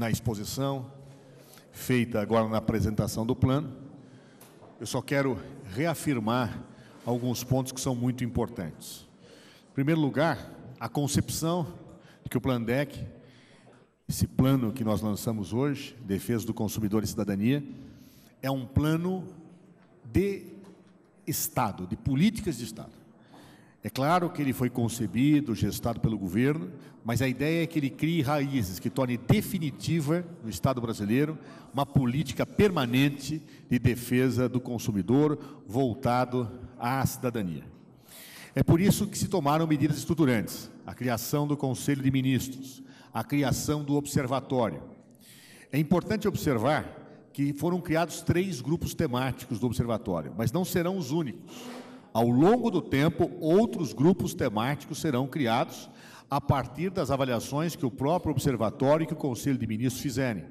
na exposição, feita agora na apresentação do plano. Eu só quero reafirmar alguns pontos que são muito importantes. Em primeiro lugar, a concepção de que o Dec, esse plano que nós lançamos hoje, Defesa do Consumidor e Cidadania, é um plano de Estado, de políticas de Estado. É claro que ele foi concebido, gestado pelo governo, mas a ideia é que ele crie raízes, que torne definitiva no Estado brasileiro uma política permanente de defesa do consumidor voltado à cidadania. É por isso que se tomaram medidas estruturantes, a criação do Conselho de Ministros, a criação do Observatório. É importante observar que foram criados três grupos temáticos do Observatório, mas não serão os únicos ao longo do tempo, outros grupos temáticos serão criados a partir das avaliações que o próprio Observatório e que o Conselho de Ministros fizerem.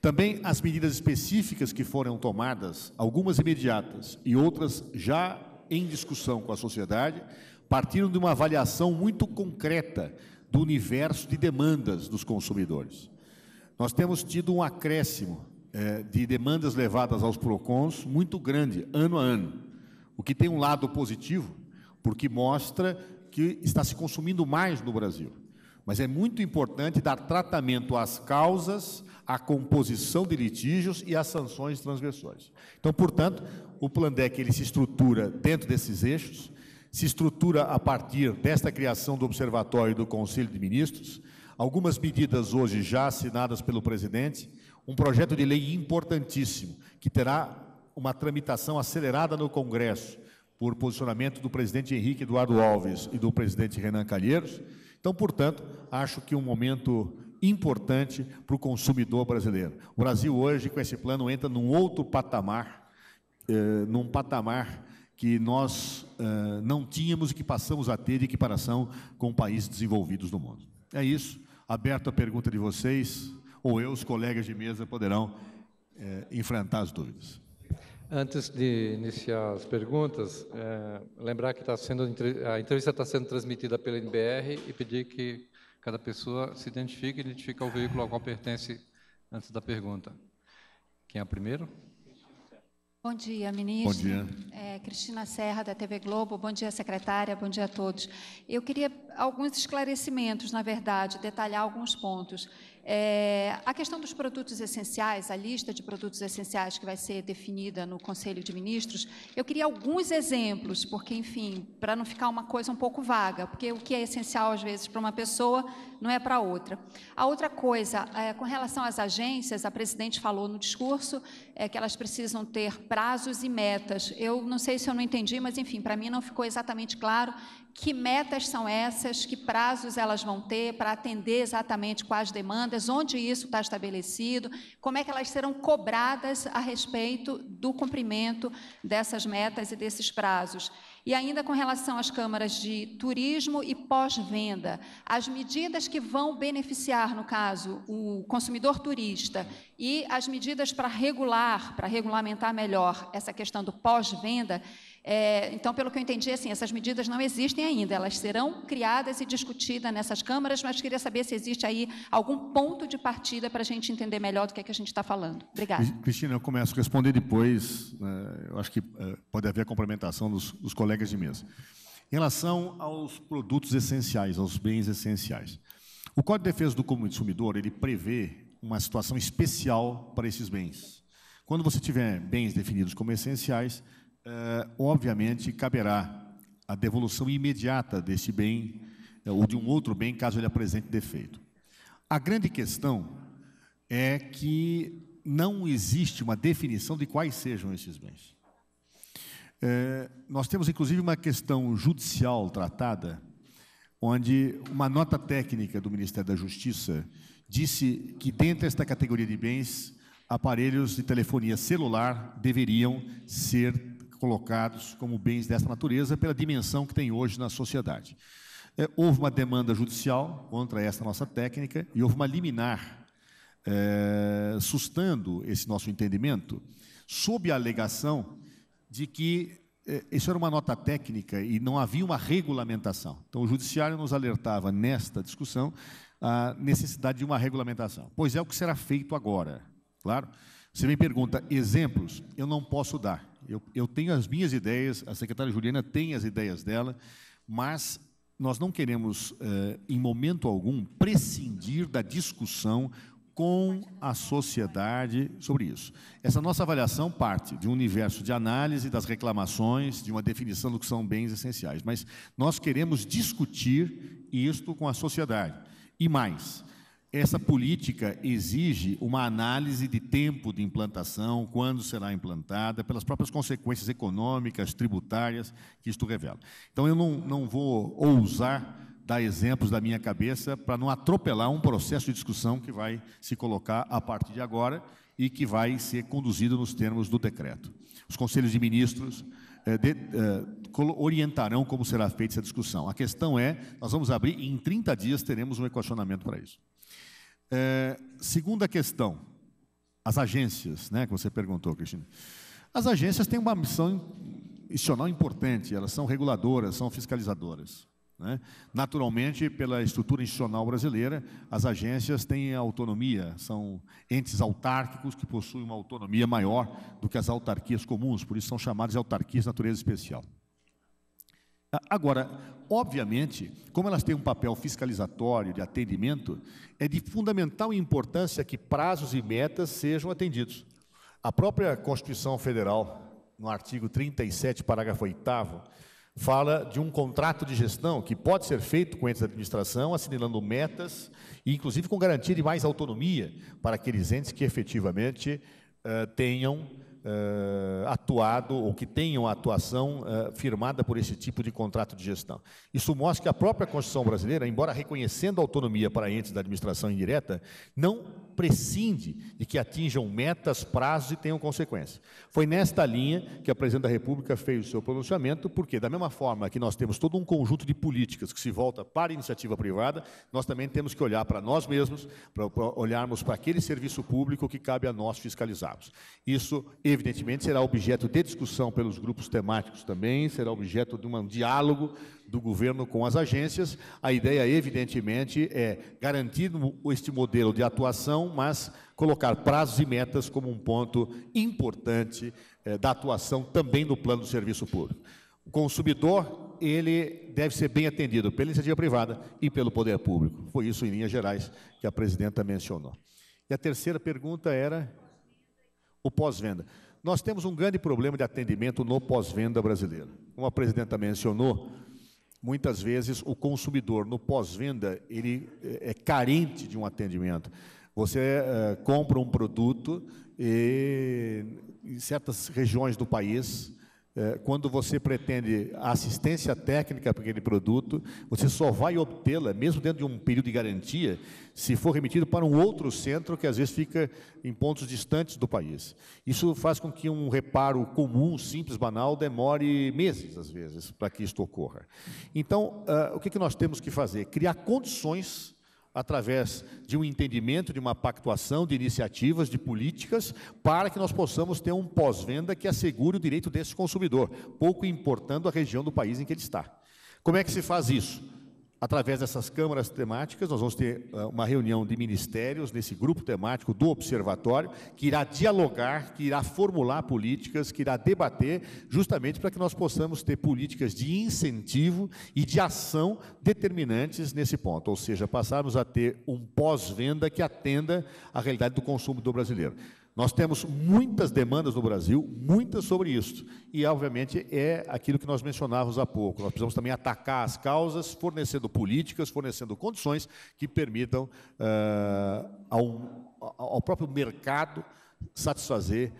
Também as medidas específicas que foram tomadas, algumas imediatas e outras já em discussão com a sociedade, partiram de uma avaliação muito concreta do universo de demandas dos consumidores. Nós temos tido um acréscimo eh, de demandas levadas aos PROCONs muito grande, ano a ano. O que tem um lado positivo, porque mostra que está se consumindo mais no Brasil. Mas é muito importante dar tratamento às causas, à composição de litígios e às sanções transgressores. Então, portanto, o Plandec é ele se estrutura dentro desses eixos, se estrutura a partir desta criação do Observatório e do Conselho de Ministros, algumas medidas hoje já assinadas pelo presidente, um projeto de lei importantíssimo que terá uma tramitação acelerada no Congresso por posicionamento do presidente Henrique Eduardo Alves e do presidente Renan Calheiros. Então, portanto, acho que um momento importante para o consumidor brasileiro. O Brasil hoje, com esse plano, entra num outro patamar, eh, num patamar que nós eh, não tínhamos e que passamos a ter de equiparação com países desenvolvidos do mundo. É isso. Aberto a pergunta de vocês, ou eu, os colegas de mesa, poderão eh, enfrentar as dúvidas. Antes de iniciar as perguntas, é, lembrar que tá sendo, a entrevista está sendo transmitida pela NBR e pedir que cada pessoa se identifique e identifique o veículo ao qual pertence antes da pergunta. Quem é o primeiro? Bom dia, ministro. Bom dia. É, Cristina Serra, da TV Globo. Bom dia, secretária. Bom dia a todos. Eu queria alguns esclarecimentos, na verdade, detalhar alguns pontos. É, a questão dos produtos essenciais, a lista de produtos essenciais que vai ser definida no Conselho de Ministros, eu queria alguns exemplos, porque, enfim, para não ficar uma coisa um pouco vaga, porque o que é essencial, às vezes, para uma pessoa, não é para outra. A outra coisa, é, com relação às agências, a presidente falou no discurso é, que elas precisam ter prazos e metas. Eu não sei se eu não entendi, mas, enfim, para mim não ficou exatamente claro que metas são essas, que prazos elas vão ter para atender exatamente quais demandas, onde isso está estabelecido, como é que elas serão cobradas a respeito do cumprimento dessas metas e desses prazos. E ainda com relação às câmaras de turismo e pós-venda, as medidas que vão beneficiar, no caso, o consumidor turista e as medidas para regular, para regulamentar melhor essa questão do pós-venda, é, então, pelo que eu entendi, assim, essas medidas não existem ainda, elas serão criadas e discutidas nessas câmaras, mas queria saber se existe aí algum ponto de partida para a gente entender melhor do que é que a gente está falando. Obrigada. Cristina, eu começo a responder depois, né, eu acho que é, pode haver a complementação dos, dos colegas de mesa. Em relação aos produtos essenciais, aos bens essenciais, o Código de Defesa do Consumidor, ele prevê uma situação especial para esses bens. Quando você tiver bens definidos como essenciais, é, obviamente caberá a devolução imediata deste bem é, ou de um outro bem, caso ele apresente defeito. A grande questão é que não existe uma definição de quais sejam esses bens. É, nós temos, inclusive, uma questão judicial tratada, onde uma nota técnica do Ministério da Justiça disse que, dentro desta categoria de bens, aparelhos de telefonia celular deveriam ser colocados como bens dessa natureza pela dimensão que tem hoje na sociedade. É, houve uma demanda judicial contra essa nossa técnica e houve uma liminar é, sustando esse nosso entendimento sob a alegação de que é, isso era uma nota técnica e não havia uma regulamentação. Então, o judiciário nos alertava nesta discussão a necessidade de uma regulamentação. Pois é o que será feito agora, claro. Você me pergunta exemplos, eu não posso dar. Eu, eu tenho as minhas ideias, a secretária Juliana tem as ideias dela, mas nós não queremos, eh, em momento algum, prescindir da discussão com a sociedade sobre isso. Essa nossa avaliação parte de um universo de análise das reclamações, de uma definição do que são bens essenciais, mas nós queremos discutir isto com a sociedade. E mais, essa política exige uma análise de tempo de implantação, quando será implantada, pelas próprias consequências econômicas, tributárias que isto revela. Então, eu não, não vou ousar dar exemplos da minha cabeça para não atropelar um processo de discussão que vai se colocar a partir de agora e que vai ser conduzido nos termos do decreto. Os conselhos de ministros eh, de, eh, orientarão como será feita essa discussão. A questão é, nós vamos abrir e em 30 dias teremos um equacionamento para isso. É, segunda questão, as agências, né, que você perguntou, Cristina. As agências têm uma missão institucional importante, elas são reguladoras, são fiscalizadoras. Né? Naturalmente, pela estrutura institucional brasileira, as agências têm autonomia, são entes autárquicos que possuem uma autonomia maior do que as autarquias comuns, por isso são chamadas de autarquias de natureza especial. Agora, obviamente, como elas têm um papel fiscalizatório de atendimento, é de fundamental importância que prazos e metas sejam atendidos. A própria Constituição Federal, no artigo 37, parágrafo 8 fala de um contrato de gestão que pode ser feito com entes da administração, assinalando metas e, inclusive, com garantia de mais autonomia para aqueles entes que efetivamente uh, tenham uh, atuado ou que tenham atuação uh, firmada por esse tipo de contrato de gestão. Isso mostra que a própria Constituição brasileira, embora reconhecendo a autonomia para entes da administração indireta, não prescinde de que atinjam metas, prazos e tenham consequência. Foi nesta linha que a Presidente da República fez o seu pronunciamento, porque, da mesma forma que nós temos todo um conjunto de políticas que se volta para a iniciativa privada, nós também temos que olhar para nós mesmos, para olharmos para aquele serviço público que cabe a nós fiscalizarmos. Isso, evidentemente, será objeto de discussão pelos grupos temáticos também, será objeto de um diálogo do governo com as agências. A ideia, evidentemente, é garantir este modelo de atuação, mas colocar prazos e metas como um ponto importante eh, da atuação também no plano do serviço público. O consumidor, ele deve ser bem atendido pela iniciativa privada e pelo poder público. Foi isso, em linhas gerais, que a presidenta mencionou. E a terceira pergunta era o pós-venda. Nós temos um grande problema de atendimento no pós-venda brasileiro. Como a presidenta mencionou, muitas vezes o consumidor no pós-venda ele eh, é carente de um atendimento. Você é, compra um produto e, em certas regiões do país é, quando você pretende assistência técnica para aquele produto, você só vai obtê-la, mesmo dentro de um período de garantia, se for remetido para um outro centro que às vezes fica em pontos distantes do país. Isso faz com que um reparo comum, simples, banal, demore meses, às vezes, para que isto ocorra. Então, ah, o que nós temos que fazer? Criar condições através de um entendimento, de uma pactuação de iniciativas, de políticas, para que nós possamos ter um pós-venda que assegure o direito desse consumidor, pouco importando a região do país em que ele está. Como é que se faz isso? Através dessas câmaras temáticas, nós vamos ter eh, uma reunião de ministérios nesse grupo temático do observatório, que irá dialogar, que irá formular políticas, que irá debater, justamente para que nós possamos ter políticas de incentivo e de ação determinantes nesse ponto, ou seja, passarmos a ter um pós-venda que atenda à realidade do consumo do brasileiro. Nós temos muitas demandas no Brasil, muitas sobre isso. E, obviamente, é aquilo que nós mencionávamos há pouco. Nós precisamos também atacar as causas, fornecendo políticas, fornecendo condições que permitam uh, ao, ao próprio mercado satisfazer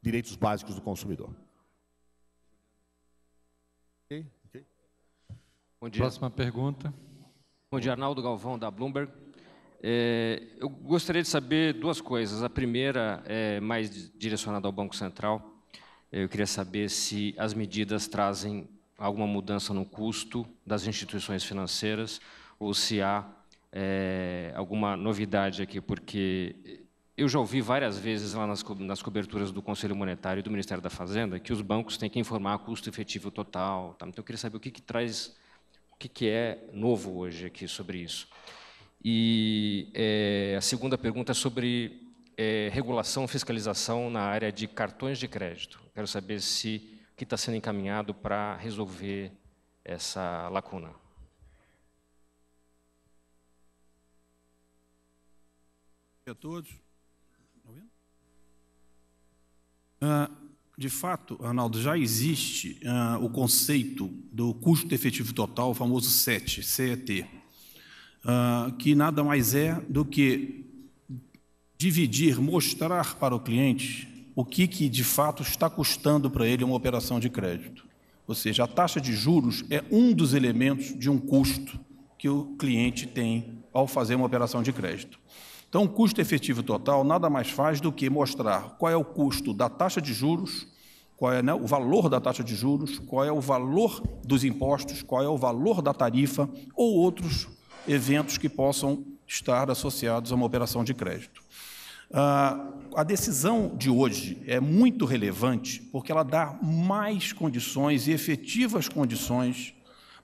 direitos básicos do consumidor. Okay? okay. Bom dia. Próxima pergunta. Bom dia, Arnaldo Galvão, da Bloomberg. É, eu gostaria de saber duas coisas. A primeira é mais direcionada ao Banco Central. Eu queria saber se as medidas trazem alguma mudança no custo das instituições financeiras ou se há é, alguma novidade aqui, porque eu já ouvi várias vezes lá nas, co nas coberturas do Conselho Monetário e do Ministério da Fazenda que os bancos têm que informar custo efetivo total. Tá? Então, eu queria saber o que, que traz, o que, que é novo hoje aqui sobre isso. E é, a segunda pergunta é sobre é, regulação, fiscalização na área de cartões de crédito. Quero saber se o que está sendo encaminhado para resolver essa lacuna. a todos. Uh, de fato, Arnaldo, já existe uh, o conceito do custo efetivo total, o famoso CET, CET uh, que nada mais é do que dividir, mostrar para o cliente o que, que de fato está custando para ele uma operação de crédito. Ou seja, a taxa de juros é um dos elementos de um custo que o cliente tem ao fazer uma operação de crédito. Então, o custo efetivo total nada mais faz do que mostrar qual é o custo da taxa de juros, qual é né, o valor da taxa de juros, qual é o valor dos impostos, qual é o valor da tarifa ou outros eventos que possam estar associados a uma operação de crédito. Ah, a decisão de hoje é muito relevante porque ela dá mais condições e efetivas condições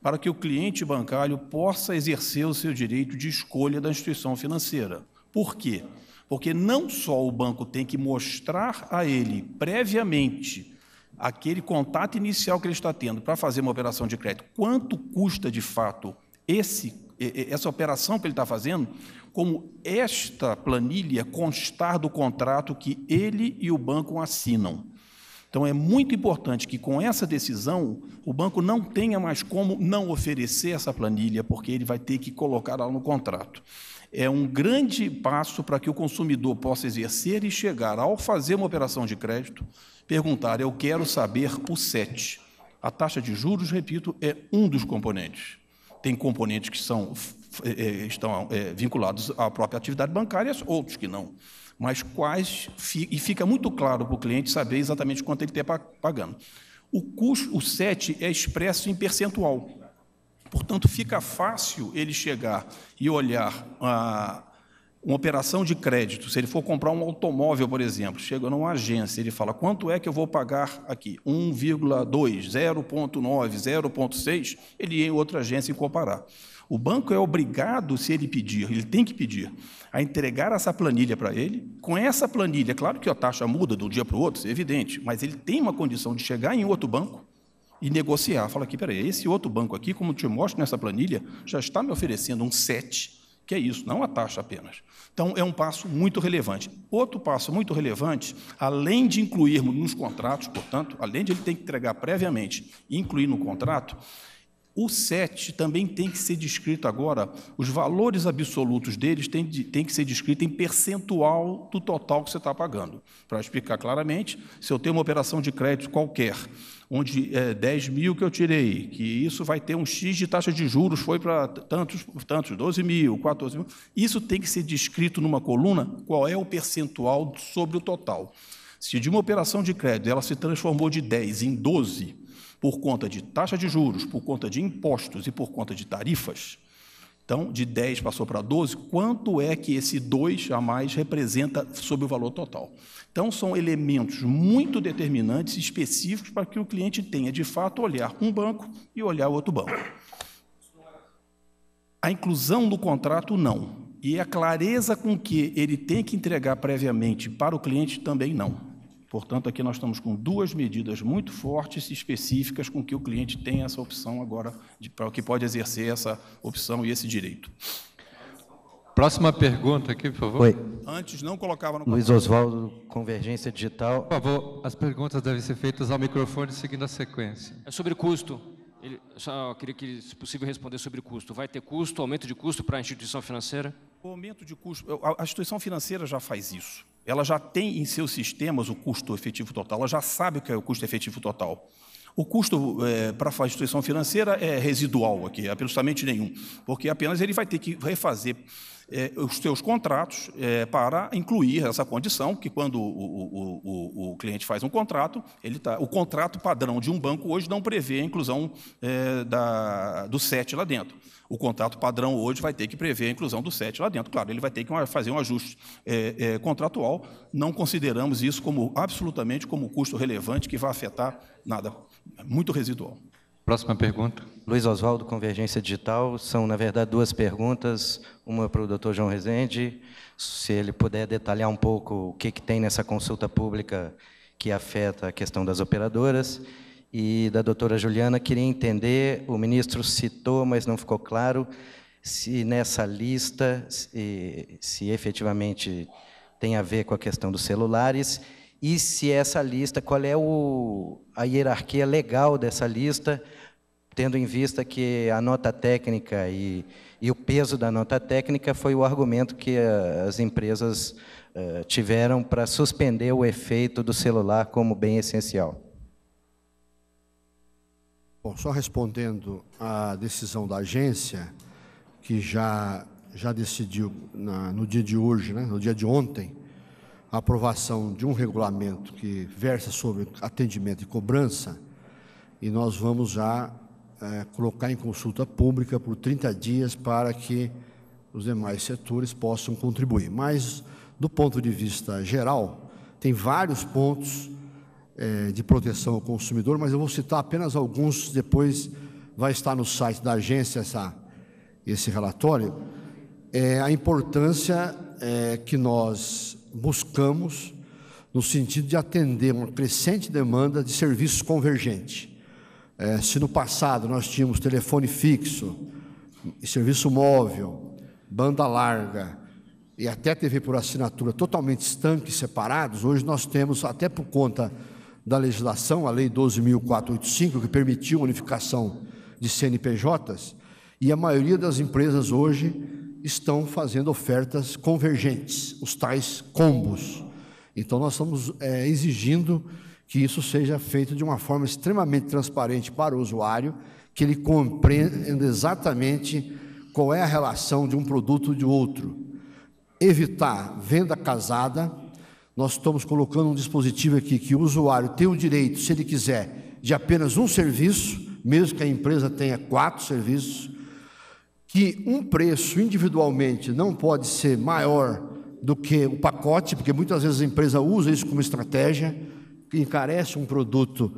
para que o cliente bancário possa exercer o seu direito de escolha da instituição financeira. Por quê? Porque não só o banco tem que mostrar a ele previamente aquele contato inicial que ele está tendo para fazer uma operação de crédito, quanto custa de fato esse essa operação que ele está fazendo, como esta planilha constar do contrato que ele e o banco assinam. Então é muito importante que com essa decisão o banco não tenha mais como não oferecer essa planilha, porque ele vai ter que colocar ela no contrato. É um grande passo para que o consumidor possa exercer e chegar, ao fazer uma operação de crédito, perguntar: eu quero saber o SET. A taxa de juros, repito, é um dos componentes. Tem componentes que são, é, é, estão é, vinculados à própria atividade bancária, outros que não. Mas quais. E fica muito claro para o cliente saber exatamente quanto ele está pagando. O custo, o SET é expresso em percentual. Portanto, fica fácil ele chegar e olhar a, uma operação de crédito, se ele for comprar um automóvel, por exemplo, chega numa agência, ele fala: quanto é que eu vou pagar aqui? 1,2, 0,9, 0,6, ele ia em outra agência e comparar. O banco é obrigado, se ele pedir, ele tem que pedir, a entregar essa planilha para ele. Com essa planilha, claro que a taxa muda de um dia para o outro, é evidente, mas ele tem uma condição de chegar em outro banco e negociar. Fala aqui, peraí, esse outro banco aqui, como te mostro nessa planilha, já está me oferecendo um 7 que é isso, não a taxa apenas. Então, é um passo muito relevante. Outro passo muito relevante, além de incluirmos nos contratos, portanto, além de ele ter que entregar previamente e incluir no contrato, o 7 também tem que ser descrito agora, os valores absolutos deles têm, de, têm que ser descrito em percentual do total que você está pagando. Para explicar claramente, se eu tenho uma operação de crédito qualquer, onde é, 10 mil que eu tirei, que isso vai ter um X de taxa de juros, foi para tantos, tantos, 12 mil, 14 mil. Isso tem que ser descrito numa coluna qual é o percentual sobre o total. Se de uma operação de crédito ela se transformou de 10 em 12, por conta de taxa de juros, por conta de impostos e por conta de tarifas. Então, de 10 passou para 12, quanto é que esse 2 a mais representa sobre o valor total? Então, são elementos muito determinantes e específicos para que o cliente tenha, de fato, olhar um banco e olhar outro banco. A inclusão no contrato, não. E a clareza com que ele tem que entregar previamente para o cliente, também não. Portanto, aqui nós estamos com duas medidas muito fortes e específicas com que o cliente tem essa opção agora, para o que pode exercer essa opção e esse direito. Próxima pergunta aqui, por favor. Oi. Antes não colocava no Luiz Oswaldo, Convergência Digital. Por favor, as perguntas devem ser feitas ao microfone seguindo a sequência. É sobre custo. Ele, só queria que, se possível, responder sobre custo. Vai ter custo, aumento de custo para a instituição financeira? O aumento de custo, a instituição financeira já faz isso ela já tem em seus sistemas o custo efetivo total, ela já sabe o que é o custo efetivo total. O custo é, para a instituição financeira é residual aqui, absolutamente nenhum, porque apenas ele vai ter que refazer é, os seus contratos é, para incluir essa condição, que quando o, o, o, o cliente faz um contrato, ele tá, o contrato padrão de um banco hoje não prevê a inclusão é, da, do SET lá dentro. O contrato padrão hoje vai ter que prever a inclusão do SET lá dentro. Claro, ele vai ter que fazer um ajuste contratual. Não consideramos isso como absolutamente como custo relevante que vai afetar nada, muito residual. Próxima pergunta. Luiz Oswaldo, Convergência Digital. São, na verdade, duas perguntas. Uma para o doutor João Rezende, se ele puder detalhar um pouco o que, que tem nessa consulta pública que afeta a questão das operadoras. E da doutora Juliana, queria entender, o ministro citou, mas não ficou claro, se nessa lista, se, se efetivamente tem a ver com a questão dos celulares e se essa lista, qual é o, a hierarquia legal dessa lista, tendo em vista que a nota técnica e, e o peso da nota técnica foi o argumento que eh, as empresas uh, tiveram para suspender o efeito do celular como bem essencial. Bom, só respondendo à decisão da agência, que já, já decidiu na, no dia de hoje, né, no dia de ontem, a aprovação de um regulamento que versa sobre atendimento e cobrança, e nós vamos já é, colocar em consulta pública por 30 dias para que os demais setores possam contribuir. Mas, do ponto de vista geral, tem vários pontos é, de proteção ao consumidor, mas eu vou citar apenas alguns, depois vai estar no site da agência essa, esse relatório. É, a importância é, que nós buscamos no sentido de atender uma crescente demanda de serviços convergentes. É, se no passado nós tínhamos telefone fixo, serviço móvel, banda larga e até TV por assinatura totalmente estanques, separados, hoje nós temos, até por conta da legislação, a Lei 12.485, que permitiu a unificação de CNPJs, e a maioria das empresas hoje estão fazendo ofertas convergentes, os tais combos. Então, nós estamos é, exigindo que isso seja feito de uma forma extremamente transparente para o usuário, que ele compreenda exatamente qual é a relação de um produto de outro. Evitar venda casada, nós estamos colocando um dispositivo aqui que o usuário tem o direito, se ele quiser, de apenas um serviço, mesmo que a empresa tenha quatro serviços, que um preço individualmente não pode ser maior do que o pacote, porque muitas vezes a empresa usa isso como estratégia, que encarece um produto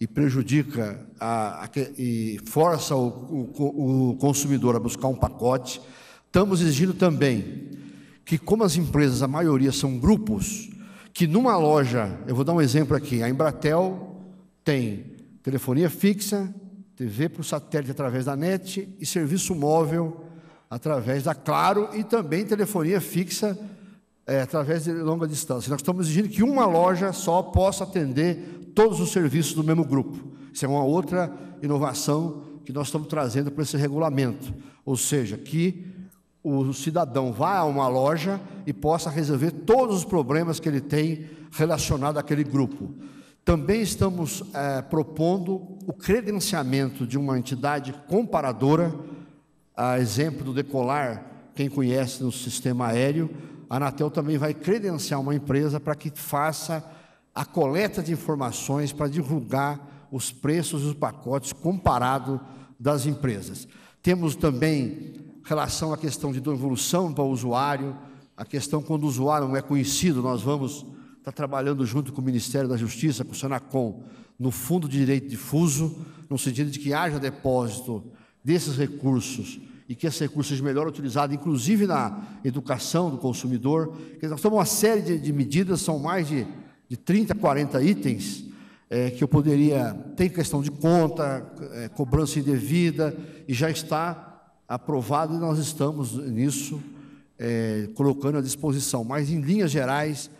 e prejudica a, a, e força o, o, o consumidor a buscar um pacote. Estamos exigindo também que, como as empresas, a maioria são grupos, que numa loja, eu vou dar um exemplo aqui, a Embratel tem telefonia fixa, TV por satélite através da net e serviço móvel através da Claro e também telefonia fixa é, através de longa distância. Nós estamos exigindo que uma loja só possa atender todos os serviços do mesmo grupo. Isso é uma outra inovação que nós estamos trazendo para esse regulamento. Ou seja, que o cidadão vá a uma loja e possa resolver todos os problemas que ele tem relacionado àquele grupo. Também estamos é, propondo o credenciamento de uma entidade comparadora, a exemplo do Decolar, quem conhece no sistema aéreo, a Anatel também vai credenciar uma empresa para que faça a coleta de informações para divulgar os preços e os pacotes comparados das empresas. Temos também relação à questão de devolução para o usuário, a questão quando o usuário não é conhecido, nós vamos está trabalhando junto com o Ministério da Justiça, com o Senacom, no Fundo de Direito Difuso, no sentido de que haja depósito desses recursos e que esses recursos sejam melhor utilizados, inclusive na educação do consumidor. Nós temos uma série de, de, medidas, são mais de, de 30, 40 itens é, que eu poderia. Tem questão de conta, é, cobrança indevida, e já está aprovado e nós estamos nisso, é, colocando à disposição. Mas, em linhas gerais,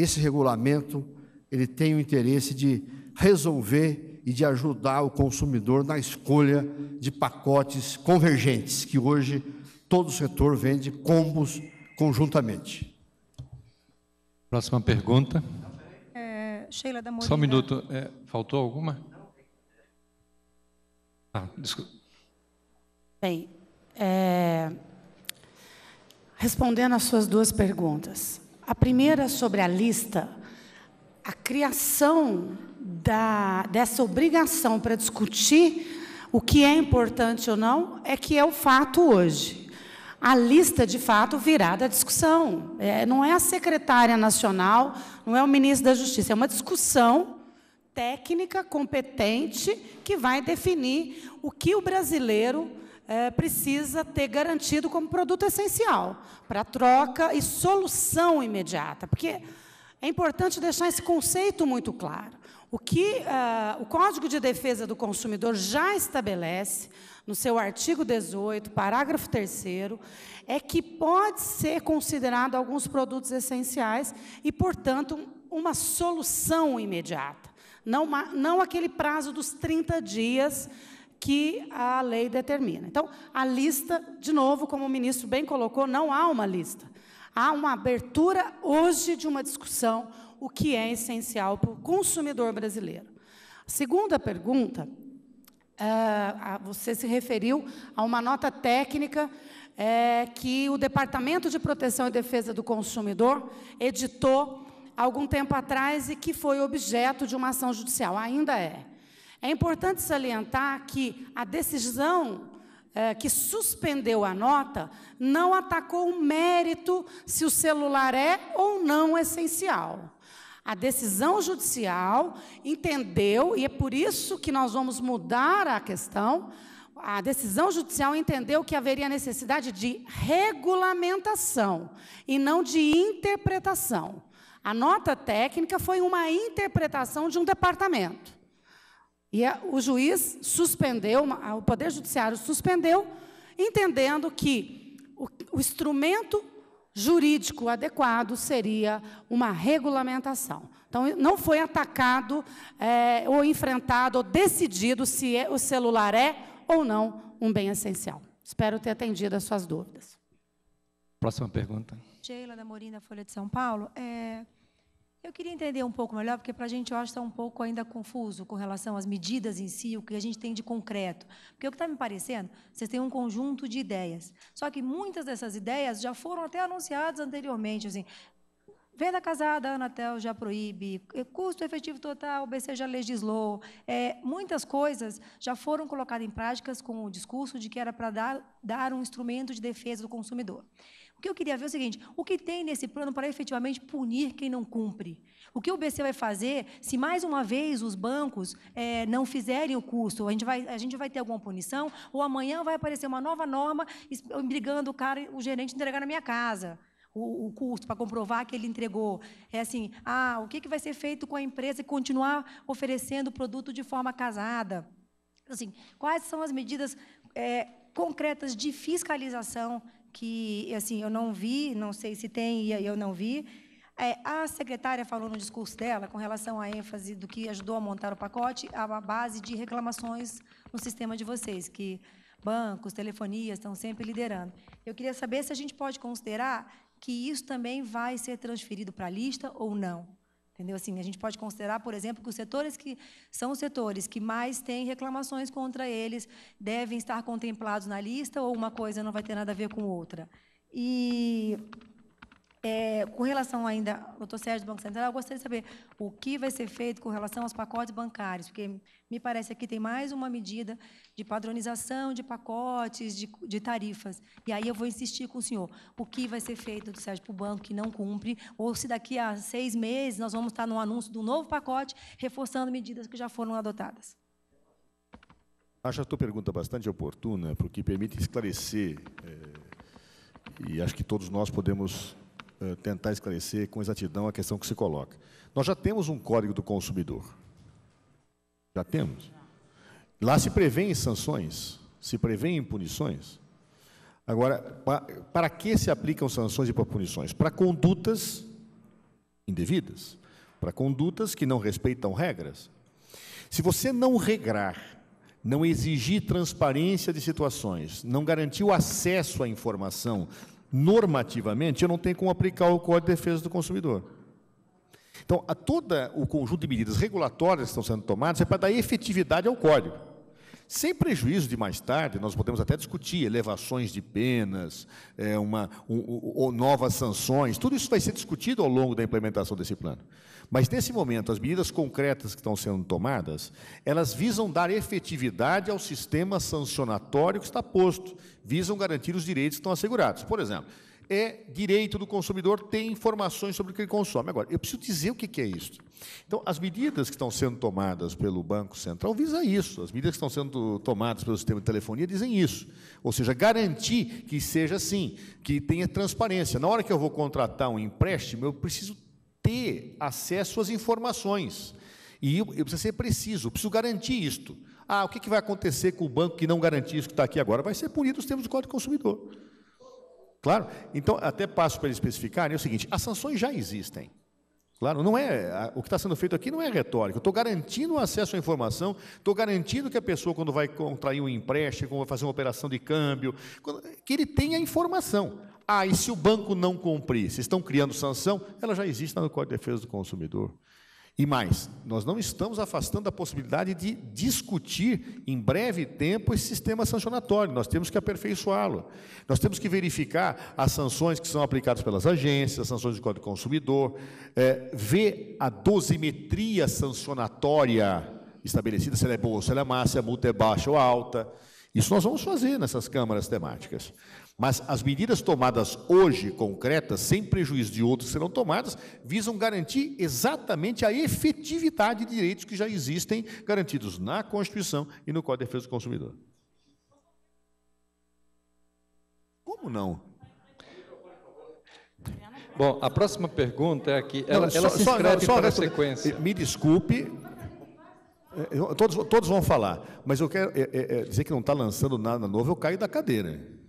esse regulamento, ele tem o interesse de resolver e de ajudar o consumidor na escolha de pacotes convergentes, que hoje todo o setor vende combos conjuntamente. Próxima pergunta. É, Sheila da Moreira. Só um minuto. É, faltou alguma? Ah, desculpa. Bem, é, respondendo às suas duas perguntas, a primeira sobre a lista, a criação da, dessa obrigação para discutir o que é importante ou não é que é o fato hoje. A lista, de fato, virá da discussão. É, não é a secretária nacional, não é o ministro da Justiça, é uma discussão técnica, competente, que vai definir o que o brasileiro é, precisa ter garantido como produto essencial para troca e solução imediata, porque é importante deixar esse conceito muito claro. O que uh, o Código de Defesa do Consumidor já estabelece, no seu artigo 18, parágrafo 3, é que pode ser considerado alguns produtos essenciais e, portanto, uma solução imediata. Não, não aquele prazo dos 30 dias que a lei determina. Então, a lista, de novo, como o ministro bem colocou, não há uma lista. Há uma abertura hoje de uma discussão, o que é essencial para o consumidor brasileiro. segunda pergunta, é, você se referiu a uma nota técnica é, que o Departamento de Proteção e Defesa do Consumidor editou algum tempo atrás e que foi objeto de uma ação judicial. Ainda é. É importante salientar que a decisão é, que suspendeu a nota não atacou o mérito se o celular é ou não essencial. A decisão judicial entendeu, e é por isso que nós vamos mudar a questão, a decisão judicial entendeu que haveria necessidade de regulamentação e não de interpretação. A nota técnica foi uma interpretação de um departamento. E a, o juiz suspendeu, o Poder Judiciário suspendeu, entendendo que o, o instrumento jurídico adequado seria uma regulamentação. Então, não foi atacado é, ou enfrentado ou decidido se é, o celular é ou não um bem essencial. Espero ter atendido as suas dúvidas. Próxima pergunta. Sheila da Morim, da Folha de São Paulo. É, eu queria entender um pouco melhor, porque para a gente, eu acho, está um pouco ainda confuso com relação às medidas em si, o que a gente tem de concreto. Porque o que está me parecendo, vocês têm um conjunto de ideias. Só que muitas dessas ideias já foram até anunciadas anteriormente, assim, Venda casada, a Anatel já proíbe, é, custo efetivo total, o BC já legislou. É, muitas coisas já foram colocadas em práticas com o discurso de que era para dar, dar um instrumento de defesa do consumidor. O que eu queria ver é o seguinte: o que tem nesse plano para efetivamente punir quem não cumpre? O que o BC vai fazer se mais uma vez os bancos é, não fizerem o custo? A gente, vai, a gente vai ter alguma punição? Ou amanhã vai aparecer uma nova norma brigando o cara, o gerente, entregar na minha casa? O, o, custo para comprovar que ele entregou. É assim, ah, o que, que vai ser feito com a empresa e continuar oferecendo o produto de forma casada? Assim, quais são as medidas é, concretas de fiscalização que assim eu não vi, não sei se tem e eu não vi. É, a secretária falou no discurso dela com relação à ênfase do que ajudou a montar o pacote, a base de reclamações no sistema de vocês, que bancos, telefonias estão sempre liderando. Eu queria saber se a gente pode considerar que isso também vai ser transferido para a lista ou não. Entendeu? Assim, a gente pode considerar, por exemplo, que os setores que são os setores que mais têm reclamações contra eles devem estar contemplados na lista ou uma coisa não vai ter nada a ver com outra. E é, com relação ainda, doutor Sérgio do Banco Central, eu gostaria de saber o que vai ser feito com relação aos pacotes bancários, porque me parece que tem mais uma medida de padronização de pacotes, de, de tarifas. E aí eu vou insistir com o senhor, o que vai ser feito, doutor Sérgio, para o banco que não cumpre, ou se daqui a seis meses nós vamos estar no anúncio de um novo pacote, reforçando medidas que já foram adotadas. Acho a tua pergunta bastante oportuna, porque permite esclarecer, é, e acho que todos nós podemos eh, tentar esclarecer com exatidão a questão que se coloca. Nós já temos um código do consumidor. Já temos. Lá se prevêem sanções, se prevêem punições. Agora, para, para que se aplicam sanções e para punições? Para condutas indevidas, para condutas que não respeitam regras. Se você não regrar não exigir transparência de situações, não garantir o acesso à informação, normativamente, eu não tenho como aplicar o Código de Defesa do Consumidor. Então, a todo o conjunto de medidas regulatórias que estão sendo tomadas é para dar efetividade ao Código. Sem prejuízo de mais tarde, nós podemos até discutir elevações de penas, é, uma, um, um, novas sanções, tudo isso vai ser discutido ao longo da implementação desse plano. Mas nesse momento, as medidas concretas que estão sendo tomadas, elas visam dar efetividade ao sistema sancionatório que está posto, visam garantir os direitos que estão assegurados. Por exemplo, é direito do consumidor ter informações sobre o que ele consome. Agora, eu preciso dizer o que é isso. Então, as medidas que estão sendo tomadas pelo Banco Central visam isso. As medidas que estão sendo tomadas pelo sistema de telefonia dizem isso. Ou seja, garantir que seja assim, que tenha transparência. Na hora que eu vou contratar um empréstimo, eu preciso ter acesso às informações. E eu, eu preciso ser preciso, eu preciso garantir isto. Ah, o que, que vai acontecer com o banco que não garantir isso que está aqui agora? Vai ser punido nos termos do Código do Consumidor. Claro? Então, até passo para ele especificar, é o seguinte: as sanções já existem. Claro, não é, o que está sendo feito aqui não é retórica. Eu estou garantindo o acesso à informação, estou garantindo que a pessoa, quando vai contrair um empréstimo, vai fazer uma operação de câmbio, que ele tenha a informação. Ah, e se o banco não cumprir? Vocês estão criando sanção? Ela já existe no Código de Defesa do Consumidor. E mais, nós não estamos afastando a possibilidade de discutir em breve tempo esse sistema sancionatório. Nós temos que aperfeiçoá-lo. Nós temos que verificar as sanções que são aplicadas pelas agências, as sanções do Código do Consumidor, é, ver a dosimetria sancionatória estabelecida, se ela é boa ou se ela é má, se a multa é baixa ou alta. Isso nós vamos fazer nessas câmaras temáticas. Mas as medidas tomadas hoje, concretas, sem prejuízo de outras serão tomadas, visam garantir exatamente a efetividade de direitos que já existem garantidos na Constituição e no Código de Defesa do Consumidor. Como não? Bom, a próxima pergunta é aqui. Ela, não, só, se inscreve só, só, para a sequência. Me desculpe, é, todos, todos vão falar, mas eu quero é, é, é dizer que não está lançando nada novo, eu caio da cadeira.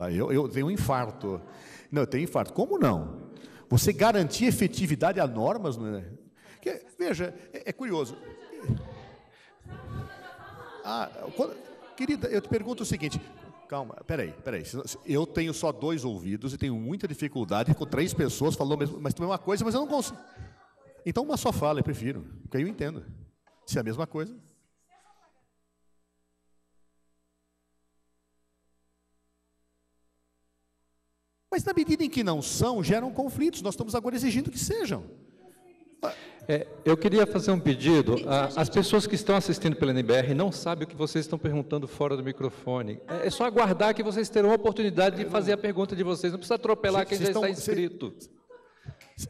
Ah, eu, eu tenho um infarto. Não, eu tenho infarto. Como não? Você garantir efetividade a normas, não é? Que, veja, é, é curioso. Ah, quando, querida, eu te pergunto o seguinte. Calma, peraí, peraí. Eu tenho só dois ouvidos e tenho muita dificuldade com três pessoas falando, mas tu é uma coisa, mas eu não consigo. Então uma só fala, eu prefiro, porque aí eu entendo. Se é a mesma coisa. Mas na medida em que não são, geram conflitos. Nós estamos agora exigindo que sejam. É, eu queria fazer um pedido. As pessoas que estão assistindo pela NBR não sabem o que vocês estão perguntando fora do microfone. É, é só aguardar que vocês terão a oportunidade de fazer a pergunta de vocês. Não precisa atropelar quem já está inscrito.